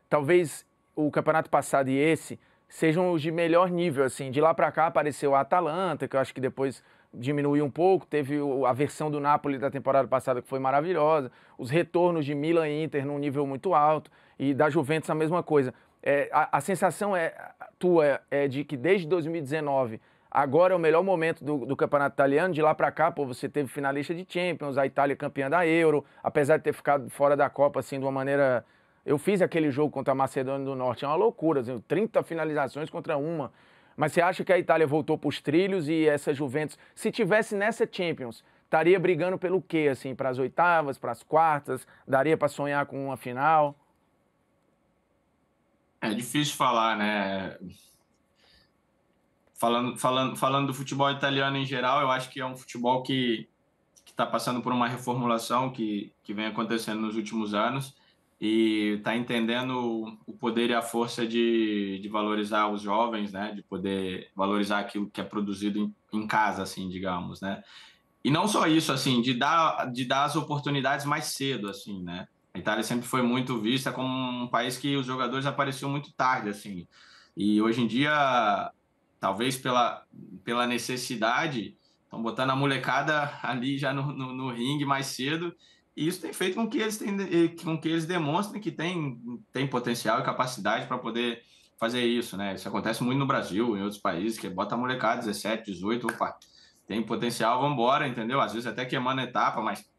talvez o campeonato passado e esse, sejam os de melhor nível, assim. De lá para cá apareceu a Atalanta, que eu acho que depois diminuiu um pouco, teve a versão do Napoli da temporada passada que foi maravilhosa, os retornos de Milan e Inter num nível muito alto e da Juventus a mesma coisa. É, a, a, sensação é tua é, é de que desde 2019 agora é o melhor momento do, do campeonato italiano. De lá para cá, pô, você teve finalista de Champions, a Itália campeã da Euro, apesar de ter ficado fora da Copa assim de uma maneira eu fiz aquele jogo contra a Macedônia do Norte, é uma loucura, assim, 30 finalizações contra uma. Mas você acha que a Itália voltou para os trilhos e essa Juventus, se tivesse nessa Champions, estaria brigando pelo quê? Assim, para as oitavas, para as quartas, daria para sonhar com uma final? É difícil falar, né? Falando, falando, falando do futebol italiano em geral, eu acho que é um futebol que está passando por uma reformulação que, que vem acontecendo nos últimos anos e tá entendendo o poder e a força de, de valorizar os jovens, né? De poder valorizar aquilo que é produzido em, em casa, assim, digamos, né? E não só isso, assim, de dar, de dar as oportunidades mais cedo, assim, né? A Itália sempre foi muito vista como um país que os jogadores apareciam muito tarde, assim. E hoje em dia, talvez pela, pela necessidade, estão botando a molecada ali já no, no, no ringue mais cedo e isso tem feito com que eles, tem, com que eles demonstrem que tem, tem potencial e capacidade para poder fazer isso, né? Isso acontece muito no Brasil, em outros países, que bota a molecada 17, 18, opa, tem potencial, vamos embora, entendeu? Às vezes até queimando etapa, mas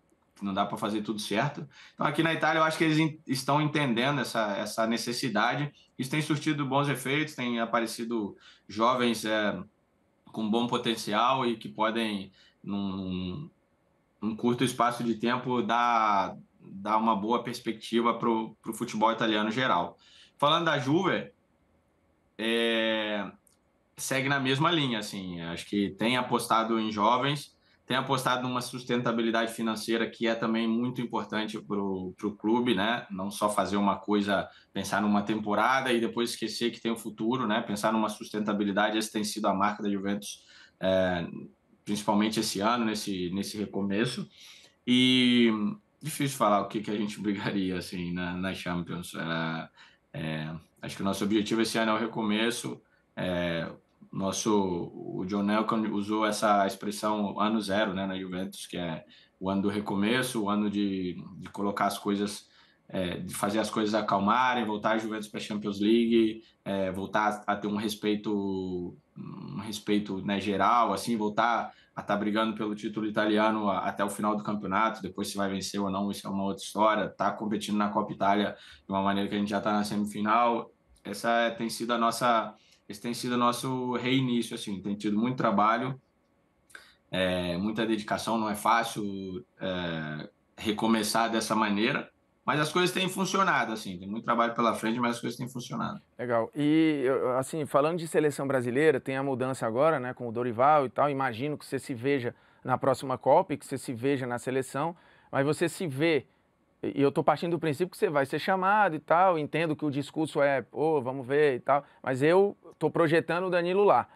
não dá para fazer tudo certo. Então aqui na Itália eu acho que eles estão entendendo essa, essa necessidade. Isso tem surtido bons efeitos, tem aparecido jovens é, com bom potencial e que podem num, um curto espaço de tempo dá, dá uma boa perspectiva para o futebol italiano geral. Falando da Juve, é, segue na mesma linha, assim, acho que tem apostado em jovens, tem apostado numa sustentabilidade financeira que é também muito importante para o clube, né? Não só fazer uma coisa, pensar numa temporada e depois esquecer que tem o um futuro, né? Pensar numa sustentabilidade, essa tem sido a marca da Juventus é, principalmente esse ano, nesse, nesse recomeço. E difícil falar o que, que a gente brigaria assim na, na Champions. É, é, acho que o nosso objetivo esse ano é o recomeço. É, nosso o John Elkan usou essa expressão ano zero né, na Juventus, que é o ano do recomeço, o ano de, de colocar as coisas, é, de fazer as coisas acalmarem, voltar a Juventus para a Champions League, é, voltar a ter um respeito um respeito né, geral, assim, voltar a estar tá brigando pelo título italiano até o final do campeonato, depois se vai vencer ou não, isso é uma outra história, tá competindo na Copa Itália de uma maneira que a gente já está na semifinal, essa é, tem sido a nossa, esse tem sido o nosso reinício, assim, tem tido muito trabalho, é, muita dedicação, não é fácil é, recomeçar dessa maneira, mas as coisas têm funcionado, assim, tem muito trabalho pela frente, mas as coisas têm funcionado. Legal. E, assim, falando de seleção brasileira, tem a mudança agora, né, com o Dorival e tal. Imagino que você se veja na próxima Copa, e que você se veja na seleção, mas você se vê. E eu estou partindo do princípio que você vai ser chamado e tal. Entendo que o discurso é, pô, oh, vamos ver e tal. Mas eu estou projetando o Danilo lá.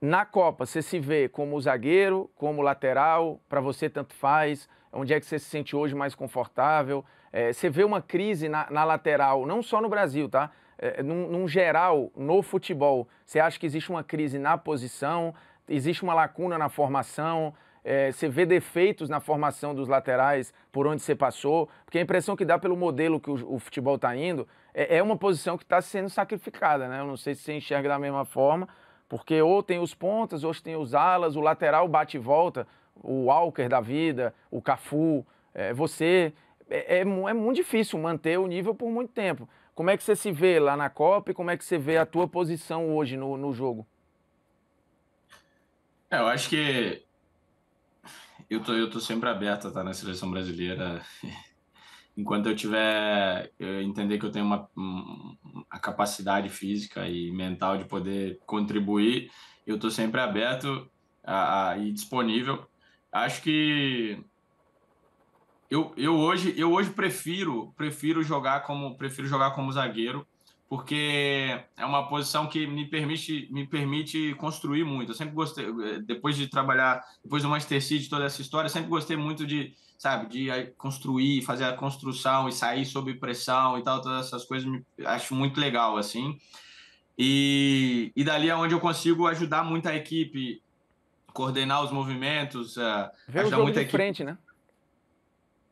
Na Copa, você se vê como zagueiro, como lateral, para você tanto faz? Onde é que você se sente hoje mais confortável? É, você vê uma crise na, na, lateral, não só no Brasil, tá? É, num, num geral, no futebol, você acha que existe uma crise na posição, existe uma lacuna na formação, é, você vê defeitos na formação dos laterais por onde você passou, porque a impressão que dá pelo modelo que o, o futebol está indo é, é, uma posição que está sendo sacrificada, né? Eu não sei se você enxerga da mesma forma, porque ou tem os pontas, ou tem os alas, o lateral bate e volta, o Walker da vida, o Cafu, é, você é, é, é muito difícil manter o nível por muito tempo. Como é que você se vê lá na Copa e como é que você vê a tua posição hoje no, no jogo? É, eu acho que eu tô, eu tô sempre aberto a estar na seleção brasileira. Enquanto eu tiver, eu entender que eu tenho uma, uma capacidade física e mental de poder contribuir, eu tô sempre aberto a, a, e disponível. Acho que eu, eu hoje eu hoje prefiro prefiro jogar como prefiro jogar como zagueiro porque é uma posição que me permite me permite construir muito. Eu sempre gostei eh, depois de trabalhar depois do Manchester City toda essa história, sempre gostei muito de sabe de eh, construir, fazer a construção e sair sob pressão e tal todas essas coisas me, acho muito legal assim. E, e dali é onde eu consigo ajudar muito a equipe, coordenar os movimentos, eh, Vê ajudar o muito a equipe. frente, né?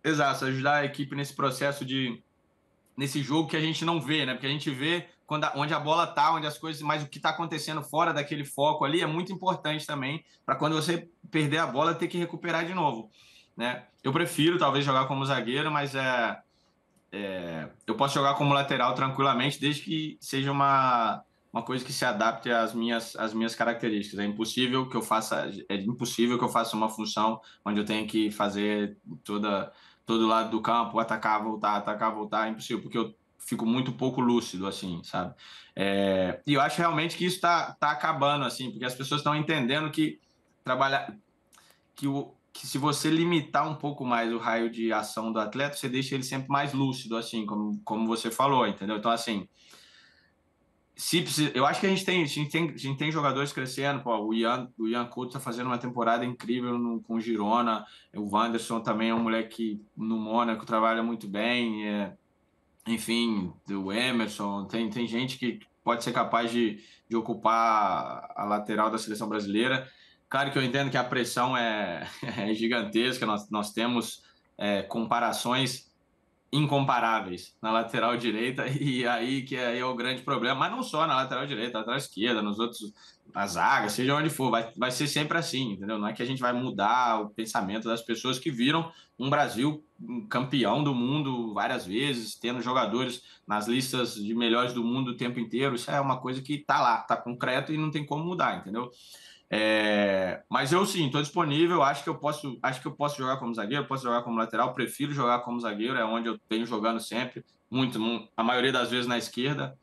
Exato, ajudar a equipe nesse processo de. nesse jogo que a gente não vê, né? Porque a gente vê quando a, onde a bola tá, onde as coisas. Mas o que está acontecendo fora daquele foco ali é muito importante também, para quando você perder a bola, ter que recuperar de novo. Né? Eu prefiro, talvez, jogar como zagueiro, mas é, é, eu posso jogar como lateral tranquilamente, desde que seja uma, uma coisa que se adapte às minhas, às minhas características. É impossível que eu faça, é impossível que eu faça uma função onde eu tenho que fazer toda todo lado do campo, atacar, voltar, atacar, voltar, é impossível, porque eu fico muito pouco lúcido, assim, sabe? É, e eu acho realmente que isso está tá acabando, assim, porque as pessoas estão entendendo que trabalhar, que, o, que se você limitar um pouco mais o raio de ação do atleta, você deixa ele sempre mais lúcido, assim, como, como você falou, entendeu? Então, assim, se eu acho que a gente tem, a gente tem, a gente tem jogadores crescendo. Pô, o Ian, o Ian Couto tá fazendo uma temporada incrível no, com Girona. O Wanderson também é um moleque no Mônaco trabalha muito bem. É, enfim, o Emerson, tem, tem gente que pode ser capaz de, de ocupar a lateral da seleção brasileira. Claro que eu entendo que a pressão é, é gigantesca, nós, nós temos é, comparações incomparáveis na lateral direita e aí que aí é o grande problema, mas não só na lateral direita, na lateral esquerda, nos outros, na zaga, seja onde for, vai, vai ser sempre assim, entendeu? Não é que a gente vai mudar o pensamento das pessoas que viram um Brasil campeão do mundo várias vezes, tendo jogadores nas listas de melhores do mundo o tempo inteiro, isso é uma coisa que tá lá, tá concreto e não tem como mudar, entendeu? É, mas eu sim, estou disponível. Acho que eu posso, acho que eu posso jogar como zagueiro, posso jogar como lateral. Prefiro jogar como zagueiro, é onde eu venho jogando sempre, muito, a maioria das vezes na esquerda.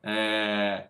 É,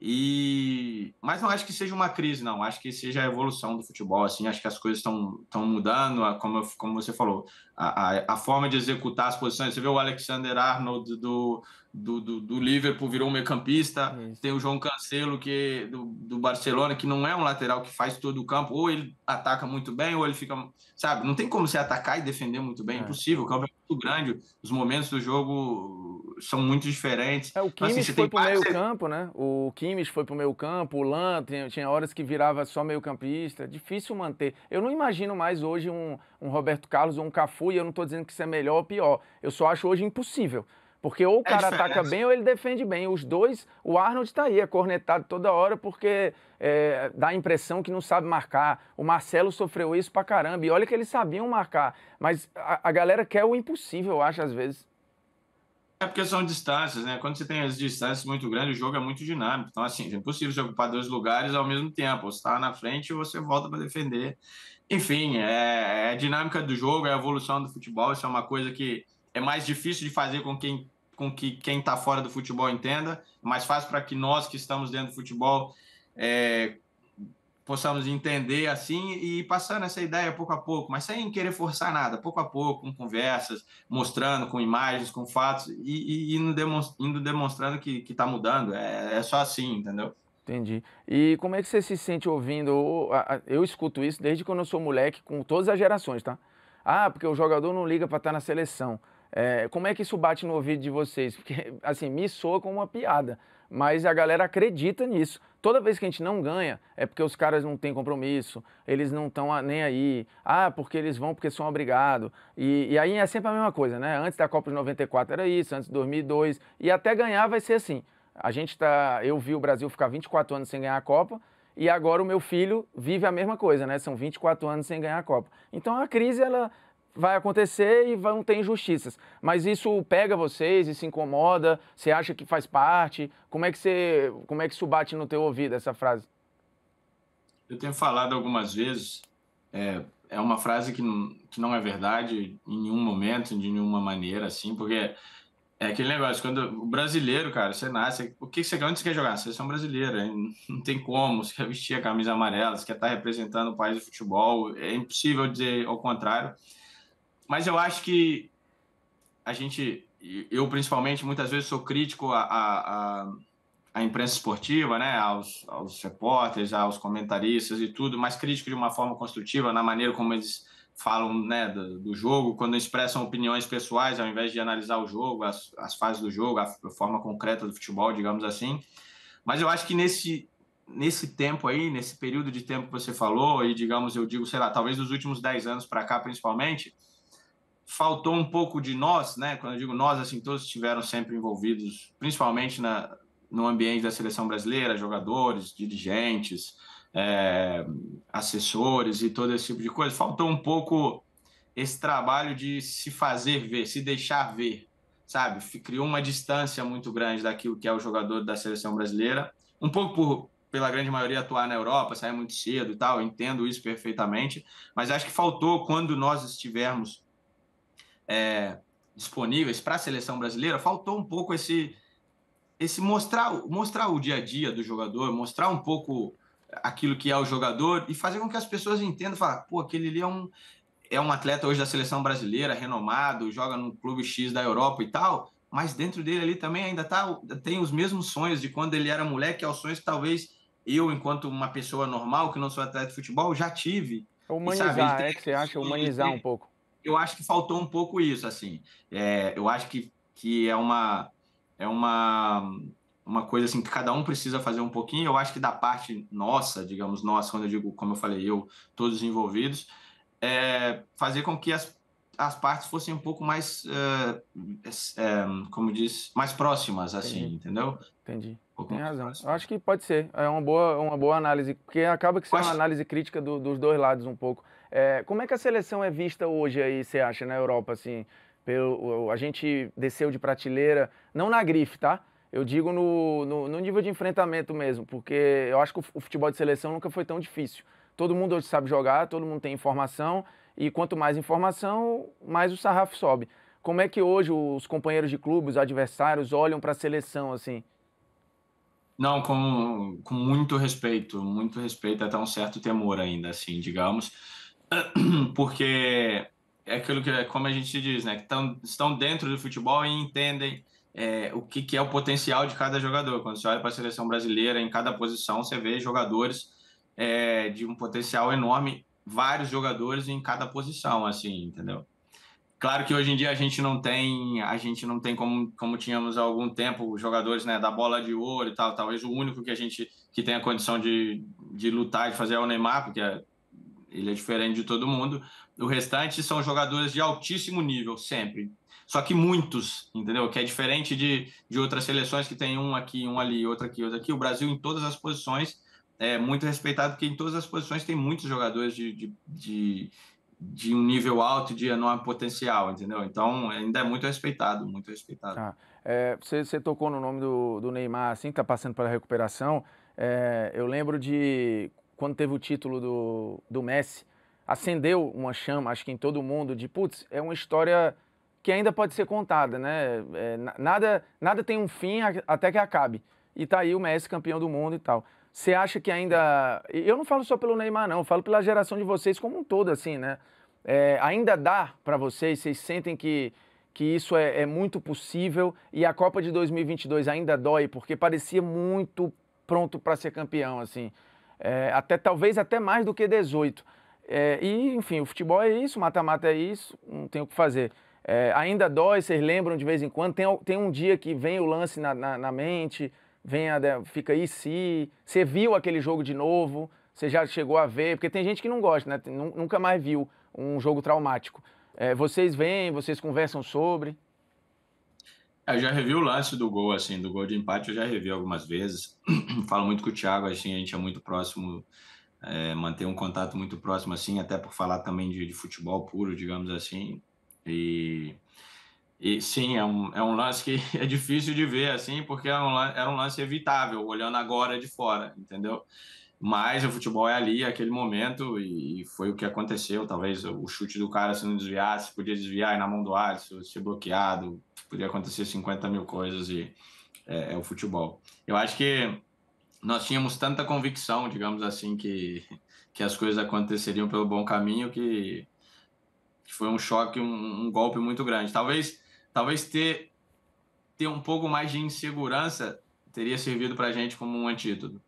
e mas não acho que seja uma crise, não. Acho que seja a evolução do futebol. Assim, acho que as coisas estão mudando, como, como você falou, a, a, a, forma de executar as posições. Você vê o Alexander Arnold do do, do, do Liverpool virou um meio-campista, tem o João Cancelo que é do, do Barcelona, que não é um lateral que faz todo o campo, ou ele ataca muito bem, ou ele fica, sabe, não tem como você atacar e defender muito bem, é. impossível, o campo é muito grande, os momentos do jogo são muito diferentes. É, o assim, Kimmich assim, foi pro meio ser... campo, né? O Kimmich foi pro meio campo, o Lan tinha, horas que virava só meio campista, é difícil manter. Eu não imagino mais hoje um, um Roberto Carlos ou um Cafu, e eu não estou dizendo que isso é melhor ou pior, eu só acho hoje impossível. Porque ou o é cara é ataca bem ou ele defende bem. Os dois, o Arnold está aí, é cornetado toda hora porque é, dá a impressão que não sabe marcar. O Marcelo sofreu isso pra caramba. E olha que eles sabiam marcar. Mas a, a galera quer o impossível, eu acho, às vezes. É porque são distâncias, né? Quando você tem as distâncias muito grandes, o jogo é muito dinâmico. Então, assim, é impossível você ocupar dois lugares ao mesmo tempo. Você está na frente e você volta para defender. Enfim, é, é a dinâmica do jogo, é a evolução do futebol. Isso é uma coisa que é mais difícil de fazer com quem com que quem está fora do futebol entenda, mais fácil para que nós que estamos dentro do futebol é, possamos entender assim e passando essa ideia pouco a pouco, mas sem querer forçar nada, pouco a pouco, com conversas, mostrando com imagens, com fatos e, e indo, demonstrando que está mudando. É, é só assim, entendeu? Entendi. E como é que você se sente ouvindo? Eu escuto isso desde quando eu sou moleque, com todas as gerações, tá? Ah, porque o jogador não liga para estar tá na seleção. É, como é que isso bate no ouvido de vocês? Porque, assim, me soa como uma piada, mas a galera acredita nisso. Toda vez que a gente não ganha, é porque os caras não têm compromisso, eles não estão nem aí. Ah, porque eles vão porque são obrigados. E, e aí é sempre a mesma coisa, né? Antes da Copa de 94 era isso, antes de 2002. E até ganhar vai ser assim. A gente tá. Eu vi o Brasil ficar 24 anos sem ganhar a Copa. E agora o meu filho vive a mesma coisa, né? São 24 anos sem ganhar a Copa. Então a crise ela, vai acontecer e vão ter injustiças. Mas isso pega vocês e se incomoda? Você acha que faz parte? Como é que você, como é que isso bate no teu ouvido essa frase? Eu tenho falado algumas vezes, é, é uma frase que não, que não é verdade em nenhum momento, de nenhuma maneira, assim, porque é aquele negócio, quando o brasileiro, cara, você nasce, o que você, quer onde você quer jogar? A é seleção brasileiro, não tem como, você quer vestir a camisa amarela, você quer estar representando o país de futebol, é impossível dizer ao contrário. Mas eu acho que a gente, eu principalmente, muitas vezes sou crítico à, à, à imprensa esportiva, né? aos, aos repórteres, aos comentaristas e tudo, mas crítico de uma forma construtiva na maneira como eles falam né, do, do, jogo, quando expressam opiniões pessoais, ao invés de analisar o jogo, as, as fases do jogo, a, forma concreta do futebol, digamos assim. Mas eu acho que nesse, nesse tempo aí, nesse período de tempo que você falou, e digamos, eu digo, sei lá, talvez dos últimos 10 anos para cá principalmente, faltou um pouco de nós, né? Quando eu digo nós, assim, todos estiveram sempre envolvidos, principalmente na, no ambiente da seleção brasileira, jogadores, dirigentes, é, assessores e todo esse tipo de coisa. Faltou um pouco esse trabalho de se fazer ver, se deixar ver, sabe? Criou uma distância muito grande daquilo que é o jogador da seleção brasileira, um pouco por, pela grande maioria atuar na Europa, sair muito cedo e tal, entendo isso perfeitamente, mas acho que faltou quando nós estivermos é, disponíveis para a seleção brasileira, faltou um pouco esse esse mostrar mostrar o dia a dia do jogador, mostrar um pouco aquilo que é o jogador e fazer com que as pessoas entendam, falar, pô, aquele ali é um é um atleta hoje da seleção brasileira, renomado, joga no clube X da Europa e tal, mas dentro dele ali também ainda tá tem os mesmos sonhos de quando ele era moleque, aos é sonhos que talvez eu, enquanto uma pessoa normal que não sou atleta de futebol, já tive. Humanizar, é que você acha humanizar um pouco eu acho que faltou um pouco isso, assim. É, eu acho que, que é uma é uma uma coisa assim que cada um precisa fazer um pouquinho. Eu acho que da parte nossa, digamos nossa, quando eu digo, como eu falei, eu todos os envolvidos, é fazer com que as, as partes fossem um pouco mais, é, como diz, mais próximas, assim, Entendi. entendeu? Entendi. Um Tem razão. Eu acho que pode ser. É uma boa, uma boa análise, porque acaba que ser acho... uma análise crítica do, dos dois lados um pouco. É, como é que a seleção é vista hoje aí, você acha, na Europa, assim? Pelo, a gente desceu de prateleira, não na grife, tá? Eu digo no, no, no, nível de enfrentamento mesmo, porque eu acho que o futebol de seleção nunca foi tão difícil. Todo mundo hoje sabe jogar, todo mundo tem informação, e quanto mais informação, mais o sarrafo sobe. Como é que hoje os companheiros de clube, os adversários, olham para a seleção assim? Não, com, com muito respeito, muito respeito, até um certo temor ainda, assim, digamos porque é aquilo que, é, como a gente diz, né? Que tão, estão dentro do futebol e entendem é, o que, que, é o potencial de cada jogador. Quando você olha para a seleção brasileira, em cada posição você vê jogadores é, de um potencial enorme, vários jogadores em cada posição, assim, entendeu? Claro que hoje em dia a gente não tem, a gente não tem como, como tínhamos há algum tempo jogadores né, da bola de ouro e tal. Talvez o único que a gente que tem a condição de, de lutar e fazer é o Neymar, porque é, ele é diferente de todo mundo. O restante são jogadores de altíssimo nível, sempre. Só que muitos, entendeu? Que é diferente de, de outras seleções que tem um aqui, um ali, outro aqui, outro aqui. O Brasil, em todas as posições, é muito respeitado, porque em todas as posições tem muitos jogadores de, de, de, de um nível alto, de enorme potencial, entendeu? Então, ainda é muito respeitado, muito respeitado. Ah, é, você, você tocou no nome do, do Neymar, assim, que está passando pela recuperação. É, eu lembro de quando teve o título do, do Messi, acendeu uma chama, acho que em todo mundo, de putz, é uma história que ainda pode ser contada, né? É, nada, nada tem um fim até que acabe. E tá aí o Messi campeão do mundo e tal. Você acha que ainda. Eu não falo só pelo Neymar, não, eu falo pela geração de vocês como um todo, assim, né? É, ainda dá para vocês, vocês sentem que, que isso é, é muito possível e a Copa de 2022 ainda dói, porque parecia muito pronto para ser campeão, assim é, até talvez até mais do que 18. É, e, enfim, o futebol é isso, mata-mata é isso, não tem o que fazer. É, ainda dói, vocês lembram de vez em quando, tem, tem um dia que vem o lance na, na, na mente, vem a, né, fica aí se, você viu aquele jogo de novo, você já chegou a ver, porque tem gente que não gosta, né? Nunca mais viu um jogo traumático. É, vocês vêm, vocês conversam sobre. É, eu já revi o lance do gol, assim, do gol de empate, eu já revi algumas vezes. Falo muito com o Thiago, assim, a gente é muito próximo, é, manter um contato muito próximo, assim, até por falar também de, de futebol puro, digamos assim. E, e sim, é um, é um lance que é difícil de ver, assim, porque era é um, era um lance evitável, olhando agora de fora, entendeu? Mas o futebol é ali, é aquele momento, e, e foi o que aconteceu. Talvez o chute do cara, se não desviasse, podia desviar na mão do Alisson, ser bloqueado, podia acontecer 50 mil coisas, e é, é o futebol. Eu acho que nós tínhamos tanta convicção, digamos assim, que, que as coisas aconteceriam pelo bom caminho, que, que foi um choque, um, um golpe muito grande. Talvez, talvez ter, ter um pouco mais de insegurança teria servido para a gente como um antídoto.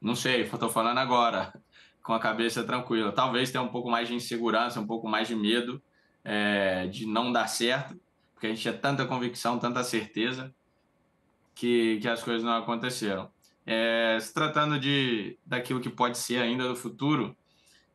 Não sei, estou falando agora, com a cabeça tranquila. Talvez tenha um pouco mais de insegurança, um pouco mais de medo é, de não dar certo, porque a gente tinha tanta convicção, tanta certeza que, que as coisas não aconteceram. É, se tratando de daquilo que pode ser ainda no futuro,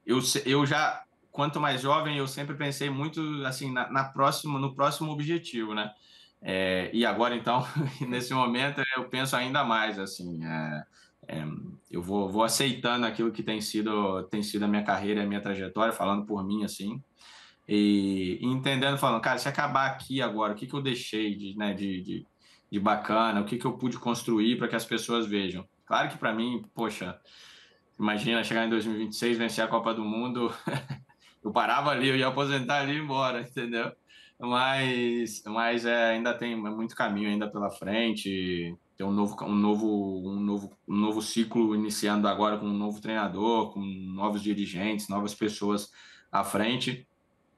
eu, eu já, quanto mais jovem, eu sempre pensei muito assim na, na próxima, no próximo objetivo, né? É, e agora, então, nesse momento, eu penso ainda mais, assim, é, é eu vou, vou aceitando aquilo que tem sido, tem sido a minha carreira, a minha trajetória, falando por mim, assim, e, entendendo, falando, cara, se acabar aqui agora, o que, que eu deixei de, né, de, de, de bacana, o que, que eu pude construir para que as pessoas vejam. Claro que para mim, poxa, imagina chegar em 2026, vencer a Copa do Mundo, eu parava ali, eu ia aposentar ali e ir embora, entendeu? Mas, mas é, ainda tem é muito caminho ainda pela frente, ter um novo, um novo, um novo, um novo ciclo iniciando agora com um novo treinador, com novos dirigentes, novas pessoas à frente.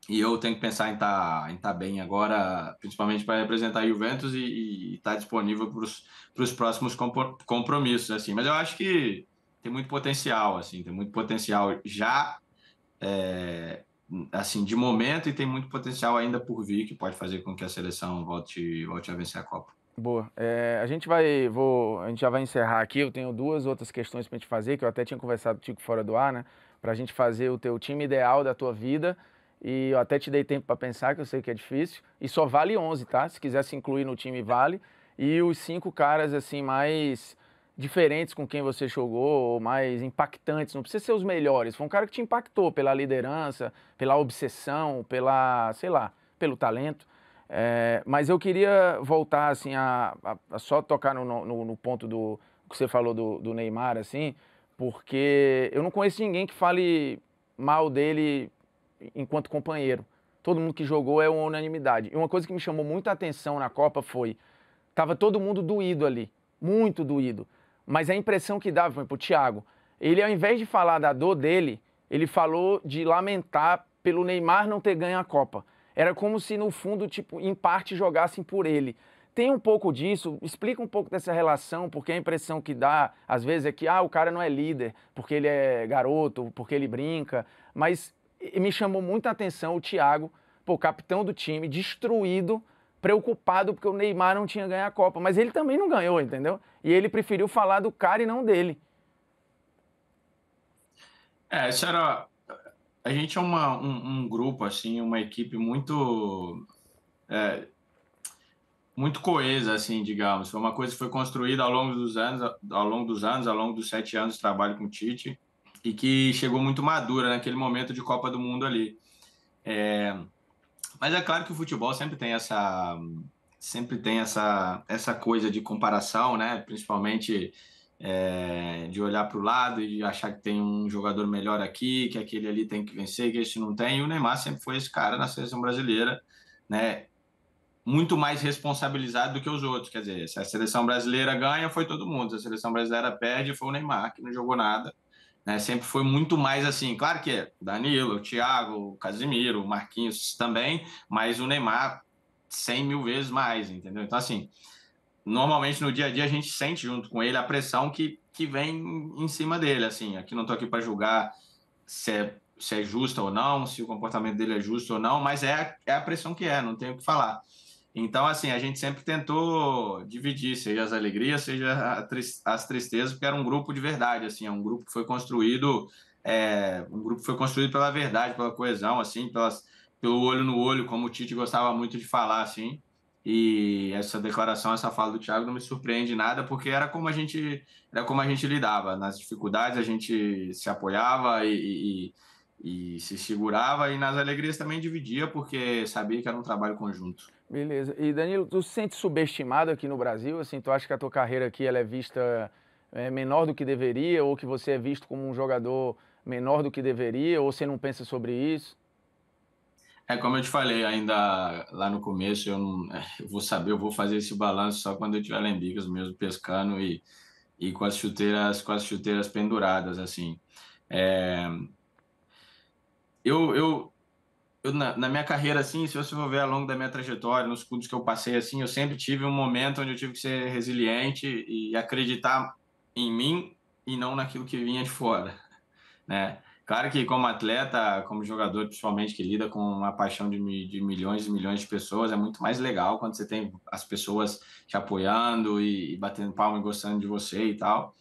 E eu tenho que pensar em estar tá, em tá bem agora, principalmente para representar a Juventus e estar tá disponível para os próximos compromissos. assim Mas eu acho que tem muito potencial, assim, tem muito potencial já, é, assim, de momento, e tem muito potencial ainda por vir, que pode fazer com que a seleção volte, volte a vencer a Copa. Boa. É, a gente vai, vou, a gente já vai encerrar aqui. Eu tenho duas outras questões para gente fazer que eu até tinha conversado contigo fora do ar, né? Para a gente fazer o teu time ideal da tua vida. E eu até te dei tempo para pensar, que eu sei que é difícil. E só vale 11, tá? Se quiser se incluir no time, vale. E os cinco caras, assim, mais diferentes com quem você jogou, mais impactantes, não precisa ser os melhores. Foi um cara que te impactou pela liderança, pela obsessão, pela, sei lá, pelo talento. É, mas eu queria voltar assim a, a, a só tocar no, no, no, ponto do que você falou do, do, Neymar, assim, porque eu não conheço ninguém que fale mal dele enquanto companheiro. Todo mundo que jogou é uma unanimidade. E uma coisa que me chamou muita atenção na Copa foi tava todo mundo doído ali, muito doído. Mas a impressão que dava, por exemplo, o Thiago, ele ao invés de falar da dor dele, ele falou de lamentar pelo Neymar não ter ganho a Copa. Era como se, no fundo, tipo, em parte jogassem por ele. Tem um pouco disso, explica um pouco dessa relação, porque a impressão que dá, às vezes, é que ah, o cara não é líder, porque ele é garoto, porque ele brinca. Mas me chamou muita atenção o Thiago, pô, capitão do time, destruído, preocupado porque o Neymar não tinha ganho a Copa. Mas ele também não ganhou, entendeu? E ele preferiu falar do cara e não dele. É, isso era a gente é uma, um, um grupo, assim, uma equipe muito. É, muito coesa, assim, digamos. Foi uma coisa que foi construída ao longo dos anos, ao longo dos anos, ao longo dos sete anos de trabalho com o Tite, e que chegou muito madura naquele né, momento de Copa do Mundo ali. É, mas é claro que o futebol sempre tem essa sempre tem essa, essa coisa de comparação, né? Principalmente é, de olhar para o lado e achar que tem um jogador melhor aqui, que aquele ali tem que vencer, que esse não tem. E o Neymar sempre foi esse cara na seleção brasileira, né? Muito mais responsabilizado do que os outros. Quer dizer, se a seleção brasileira ganha, foi todo mundo. Se a seleção brasileira perde, foi o Neymar, que não jogou nada. Né? Sempre foi muito mais assim. Claro que é, Danilo, Thiago, Casimiro, Marquinhos também, mas o Neymar 100 mil vezes mais, entendeu? Então, assim, normalmente no dia a dia a gente sente junto com ele a pressão que, que vem em cima dele. Assim, aqui não estou aqui para julgar se é, se é justa ou não, se o comportamento dele é justo ou não, mas é a, é a pressão que é, não tenho o que falar. Então, assim, a gente sempre tentou dividir, seja as alegrias, seja as tristezas, porque era um grupo de verdade, assim, é um grupo que foi construído, é, um grupo que foi construído pela verdade, pela coesão, assim, pelas, pelo olho no olho, como o Tite gostava muito de falar, assim, e essa declaração, essa fala do Thiago não me surpreende nada, porque era como a gente era como a gente lidava nas dificuldades, a gente se apoiava e, e, e se segurava e nas alegrias também dividia, porque sabia que era um trabalho conjunto. Beleza. E Danilo, tu se sente subestimado aqui no Brasil? Assim, tu acha que a tua carreira aqui ela é vista é, menor do que deveria ou que você é visto como um jogador menor do que deveria ou você não pensa sobre isso? É como eu te falei ainda lá no começo, eu, não, eu vou saber, eu vou fazer esse balanço só quando eu tiver lá em Bicas mesmo, pescando e, e com as chuteiras com as chuteiras penduradas, assim. É, eu, eu, eu na, na, minha carreira, assim, se você for ver ao longo da minha trajetória, nos clubes que eu passei, assim, eu sempre tive um momento onde eu tive que ser resiliente e acreditar em mim e não naquilo que vinha de fora, né? Claro que como atleta, como jogador, principalmente que lida com uma paixão de, de milhões e milhões de pessoas, é muito mais legal quando você tem as pessoas te apoiando e, e batendo palma e gostando de você e tal.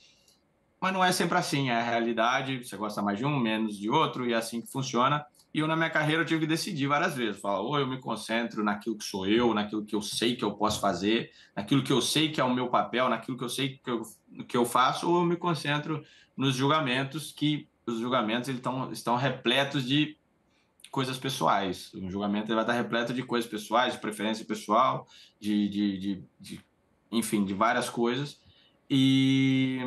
Mas não é sempre assim, é a realidade, você gosta mais de um, menos de outro, e é assim que funciona. E eu, na minha carreira, eu tive que decidir várias vezes. Falar, ou eu me concentro naquilo que sou eu, naquilo que eu sei que eu posso fazer, naquilo que eu sei que é o meu papel, naquilo que eu sei que eu, que eu faço, ou eu me concentro nos julgamentos que os julgamentos eles tão, estão repletos de coisas pessoais. O julgamento vai estar repleto de coisas pessoais, de preferência pessoal, de, de, de, de enfim, de várias coisas. E,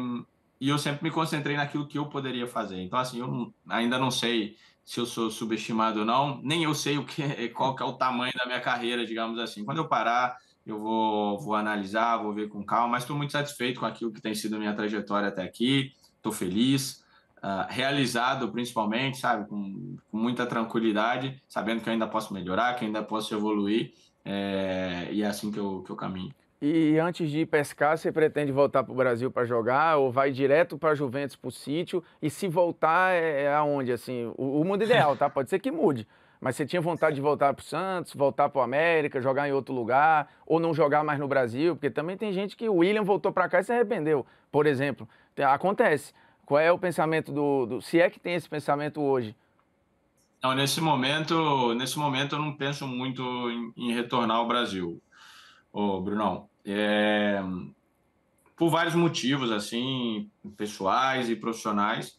e, eu sempre me concentrei naquilo que eu poderia fazer. Então, assim, eu não, ainda não sei se eu sou subestimado ou não, nem eu sei o que, qual que é o tamanho da minha carreira, digamos assim. Quando eu parar, eu vou, vou analisar, vou ver com calma, mas estou muito satisfeito com aquilo que tem sido a minha trajetória até aqui, estou feliz. Ah, realizado, principalmente, sabe, com, com, muita tranquilidade, sabendo que eu ainda posso melhorar, que ainda posso evoluir, é, e é assim que eu, que eu caminho. E antes de ir pescar, você pretende voltar para o Brasil para jogar ou vai direto para Juventus, para o sítio? E se voltar, é, é aonde? Assim, o, o mundo ideal, tá? Pode ser que mude. Mas você tinha vontade de voltar para o Santos, voltar para o América, jogar em outro lugar, ou não jogar mais no Brasil? Porque também tem gente que o William voltou para cá e se arrependeu, por exemplo. Acontece. Qual é o pensamento do, do, Se é que tem esse pensamento hoje? Não, nesse momento, nesse momento eu não penso muito em, em retornar ao Brasil, Ô, Brunão. É, por vários motivos, assim, pessoais e profissionais.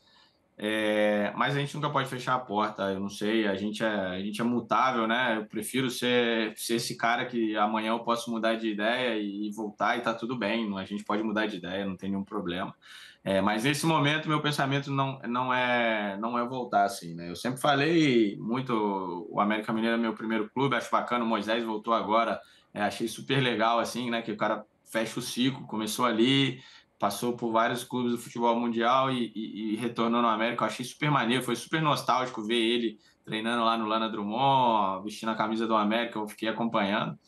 É, mas a gente nunca pode fechar a porta, eu não sei, a gente é, a gente é mutável, né? Eu prefiro ser, ser esse cara que amanhã eu posso mudar de ideia e voltar e tá tudo bem, a gente pode mudar de ideia, não tem nenhum problema. É, mas nesse momento meu pensamento não, não é não é voltar assim, né? Eu sempre falei muito, o América Mineiro é meu primeiro clube, acho bacana, o Moisés voltou agora, é, achei super legal assim, né? Que o cara fecha o ciclo, começou ali, passou por vários clubes do futebol mundial e, e, e retornou no América. Eu achei super maneiro, foi super nostálgico ver ele treinando lá no Lana Drummond, vestindo a camisa do América, eu fiquei acompanhando.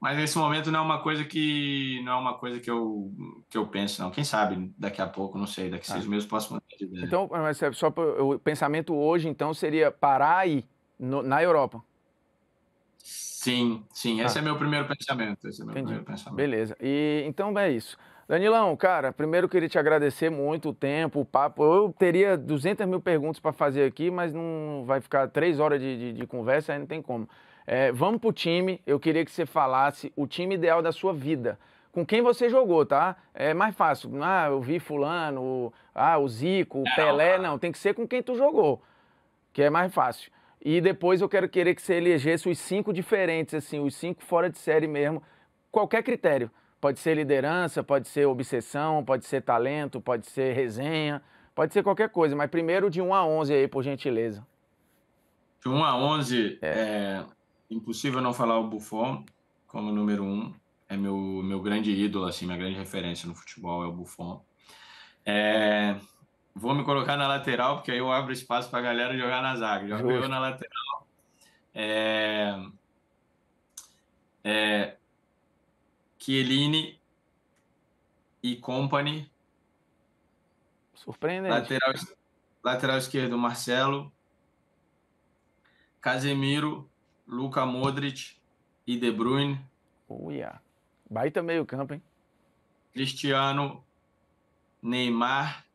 Mas nesse momento não é uma coisa que não é uma coisa que eu, que eu penso, não. Quem sabe daqui a pouco, não sei, daqui a ah. seis meses posso mudar de ideia. Então, mas é só o pensamento hoje então seria parar aí no, na Europa. Sim, sim. Ah. Esse é meu primeiro pensamento. Esse é meu Entendi. primeiro pensamento. Beleza. E então é isso. Danilão, cara, primeiro queria te agradecer muito o tempo, o papo. Eu teria 200 mil perguntas para fazer aqui, mas não vai ficar três horas de, de, de conversa, aí não tem como. É, vamos pro time. Eu queria que você falasse o time ideal da sua vida. Com quem você jogou, tá? É mais fácil. Ah, eu vi fulano, ah, o Zico, o Pelé. Não, tem que ser com quem tu jogou, que é mais fácil. E depois eu quero querer que você elegesse os cinco diferentes, assim, os cinco fora de série mesmo, qualquer critério. Pode ser liderança, pode ser obsessão, pode ser talento, pode ser resenha, pode ser qualquer coisa, mas primeiro de 1 a 11 aí, por gentileza. De 1 a 11, é. é impossível não falar o Buffon como número 1. É meu, meu grande ídolo, assim, minha grande referência no futebol é o Buffon. É, vou me colocar na lateral, porque aí eu abro espaço para a galera jogar na zaga. Jogou eu na lateral. É, é, Chiellini e Company. Surpreendente. Lateral, lateral esquerdo, Marcelo. Casemiro, Luca Modric e De Bruyne. Uia. Baita meio campo, hein? Cristiano, Neymar.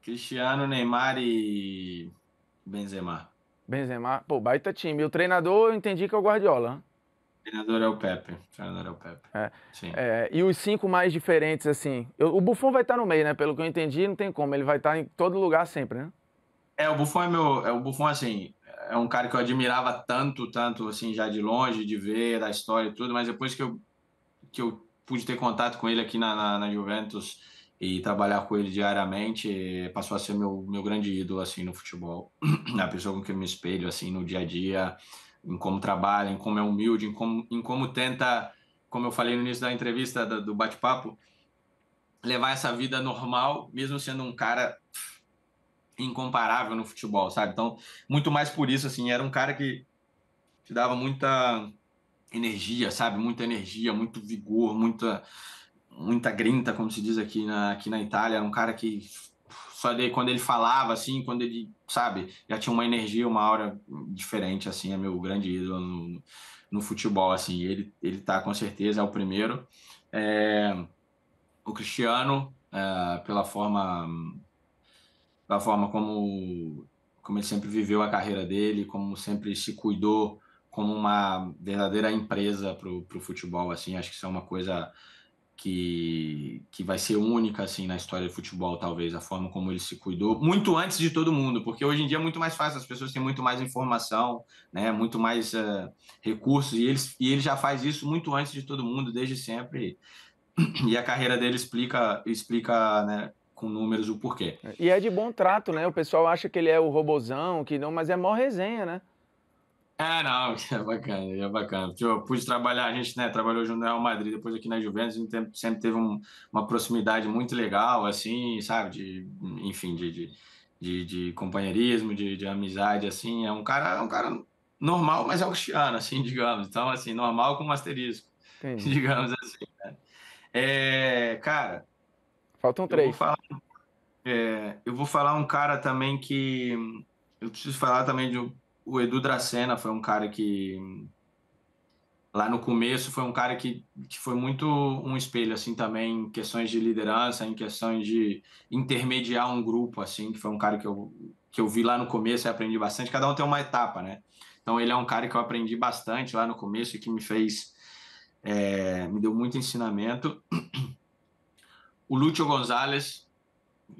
Cristiano, Neymar e Benzema. Benzema, pô, baita time. E o treinador, eu entendi que é o Guardiola. O né? treinador é o Pepe. O treinador é o Pepe. É. Sim. É, e os cinco mais diferentes, assim. Eu, o Buffon vai estar tá no meio, né? Pelo que eu entendi, não tem como. Ele vai estar tá em todo lugar sempre, né? É, o Buffon é meu. É, o Buffon, assim, é um cara que eu admirava tanto, tanto, assim, já de longe, de ver, da história e tudo, mas depois que eu, que eu pude ter contato com ele aqui na, na, na Juventus e trabalhar com ele diariamente eh, passou a ser meu, meu grande ídolo assim no futebol a pessoa com quem me espelho assim no dia a dia em como trabalha em como é humilde em como em como tenta como eu falei no início da entrevista do, do bate-papo levar essa vida normal mesmo sendo um cara incomparável no futebol sabe então muito mais por isso assim era um cara que te dava muita energia sabe muita energia muito vigor muita muita grinta, como se diz aqui na, aqui na Itália, era um cara que só de, quando ele falava, assim, quando ele, sabe, já tinha uma energia, uma aura diferente, assim, é meu grande ídolo no, no futebol, assim, ele, ele tá com certeza, é o primeiro. É, o Cristiano, é, pela forma pela forma como, como ele sempre viveu a carreira dele, como sempre se cuidou como uma verdadeira empresa para o futebol, assim, acho que isso é uma coisa que, que vai ser única assim na história do futebol, talvez, a forma como ele se cuidou, muito antes de todo mundo, porque hoje em dia é muito mais fácil, as pessoas têm muito mais informação, né, muito mais uh, recursos, e, eles, e ele já faz isso muito antes de todo mundo, desde sempre, e a carreira dele explica, explica né, com números o porquê. É, e é de bom trato, né, o pessoal acha que ele é o robozão, que não, mas é mó resenha, né? É, não, é bacana, é bacana. Tipo, eu pude trabalhar, a gente né, trabalhou junto no Real Madrid, depois aqui na Juventus, sempre teve um, uma proximidade muito legal, assim, sabe? De, enfim, de, de, de, de companheirismo, de, de, amizade, assim. É um cara, é um cara normal, mas é Cristiano, assim, digamos. Então, assim, normal com um asterisco, Sim. digamos assim. Né? É, cara. Faltam três. Eu vou, falar, é, eu vou falar um cara também que. Eu preciso falar também de um o Edu Dracena foi um cara que lá no começo foi um cara que, que foi muito um espelho assim também em questões de liderança em questões de intermediar um grupo assim que foi um cara que eu que eu vi lá no começo e aprendi bastante cada um tem uma etapa né então ele é um cara que eu aprendi bastante lá no começo e que me fez é, me deu muito ensinamento o Lúcio Gonzalez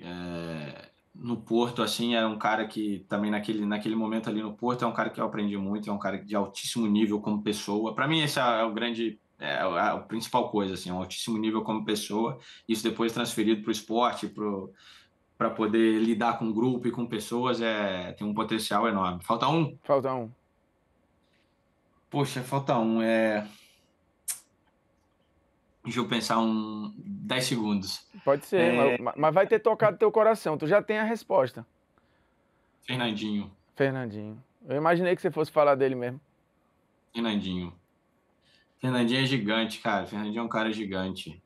é, no Porto, assim, é um cara que também naquele, naquele momento ali no Porto é um cara que eu aprendi muito, é um cara de altíssimo nível como pessoa. Para mim, esse é o grande, é, é a, principal coisa, assim, um altíssimo nível como pessoa. Isso depois transferido para o esporte, para poder lidar com grupo e com pessoas, é tem um potencial enorme. Falta um? Falta um. Poxa, falta um. É, Deixa eu pensar um 10 segundos. Pode ser, é... mas, mas, vai ter tocado teu coração. Tu já tem a resposta. Fernandinho. Fernandinho. Eu imaginei que você fosse falar dele mesmo. Fernandinho. Fernandinho é gigante, cara. Fernandinho é um cara gigante.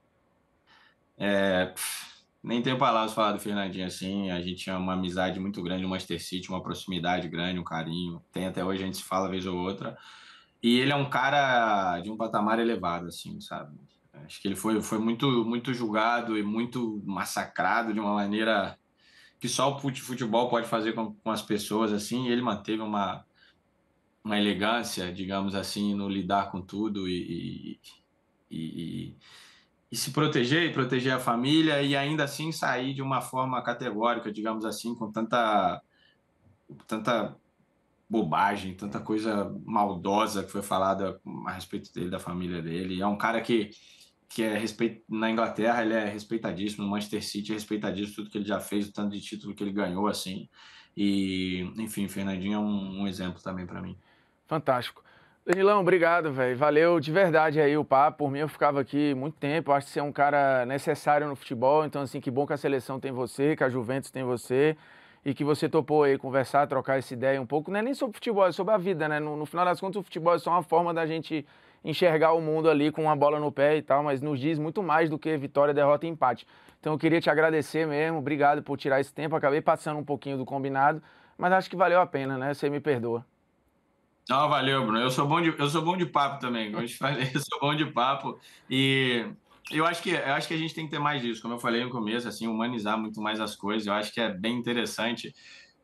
É, pff, nem tenho palavras para falar do Fernandinho assim. A gente tinha uma amizade muito grande no Master City, uma proximidade grande, um carinho. Tem até hoje, a gente se fala vez ou outra. E ele é um cara de um patamar elevado, assim, sabe? Acho que ele foi, foi muito, muito julgado e muito massacrado de uma maneira que só o futebol pode fazer com, com as pessoas assim. ele manteve uma, uma elegância, digamos assim, no lidar com tudo e, e, e, e se proteger, e proteger a família e ainda assim sair de uma forma categórica, digamos assim, com tanta tanta bobagem, tanta é. coisa maldosa que foi falada a respeito dele, da família dele. É um cara que, que é respeito na Inglaterra, ele é respeitadíssimo, no Manchester City é respeitadíssimo, tudo que ele já fez, o tanto de título que ele ganhou, assim. E, enfim, Fernandinho é um, um exemplo também para mim. Fantástico. Danilão, obrigado, velho. Valeu de verdade aí o papo. Por mim, eu ficava aqui muito tempo. acho que você é um cara necessário no futebol. Então, assim, que bom que a seleção tem você, que a Juventus tem você e que você topou aí conversar, trocar essa ideia um pouco. Não é nem sobre futebol, é sobre a vida, né? No, no final das contas, o futebol é só uma forma da gente enxergar o mundo ali com uma bola no pé e tal, mas nos diz muito mais do que vitória, derrota e empate. Então eu queria te agradecer mesmo, obrigado por tirar esse tempo. Acabei passando um pouquinho do combinado, mas acho que valeu a pena, né? Você me perdoa. Não, valeu, Bruno. Eu sou bom de, eu sou bom de papo também, como eu te falei, eu sou bom de papo. E eu acho que eu acho que a gente tem que ter mais disso, como eu falei no começo, assim, humanizar muito mais as coisas. Eu acho que é bem interessante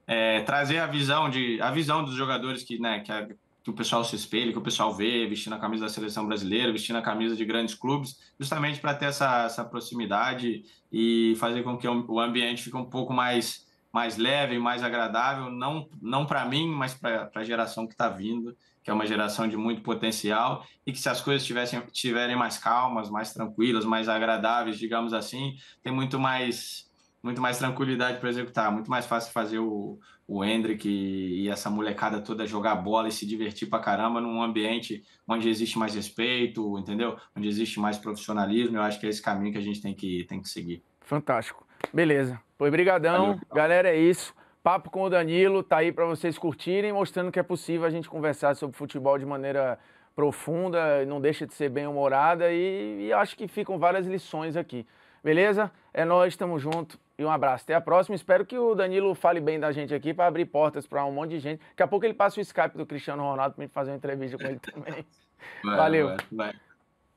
é, trazer a visão de a visão dos jogadores que, né, que, a, que, o pessoal se espelha, que o pessoal vê vestindo a camisa da seleção brasileira, vestindo a camisa de grandes clubes, justamente para ter essa, essa proximidade e fazer com que o ambiente fique um pouco mais mais leve, mais agradável, não não para mim, mas para a geração que está vindo que é uma geração de muito potencial, e que se as coisas tivessem, tiverem mais calmas, mais tranquilas, mais agradáveis, digamos assim, tem muito mais muito mais tranquilidade para executar, muito mais fácil fazer o, o Hendrick e, e essa molecada toda jogar bola e se divertir para caramba num ambiente onde existe mais respeito, entendeu? Onde existe mais profissionalismo, eu acho que é esse caminho que a gente tem que, tem que seguir. Fantástico. Beleza. Foi brigadão. Valeu. Galera, é isso. Papo com o Danilo tá aí para vocês curtirem, mostrando que é possível a gente conversar sobre futebol de maneira profunda, não deixa de ser bem humorada e, e acho que ficam várias lições aqui. Beleza? É nós, estamos junto e um abraço. Até a próxima. Espero que o Danilo fale bem da gente aqui para abrir portas para um monte de gente. Daqui a pouco ele passa o Skype do Cristiano Ronaldo para gente fazer uma entrevista com ele também. Vai, Valeu. Vai, vai.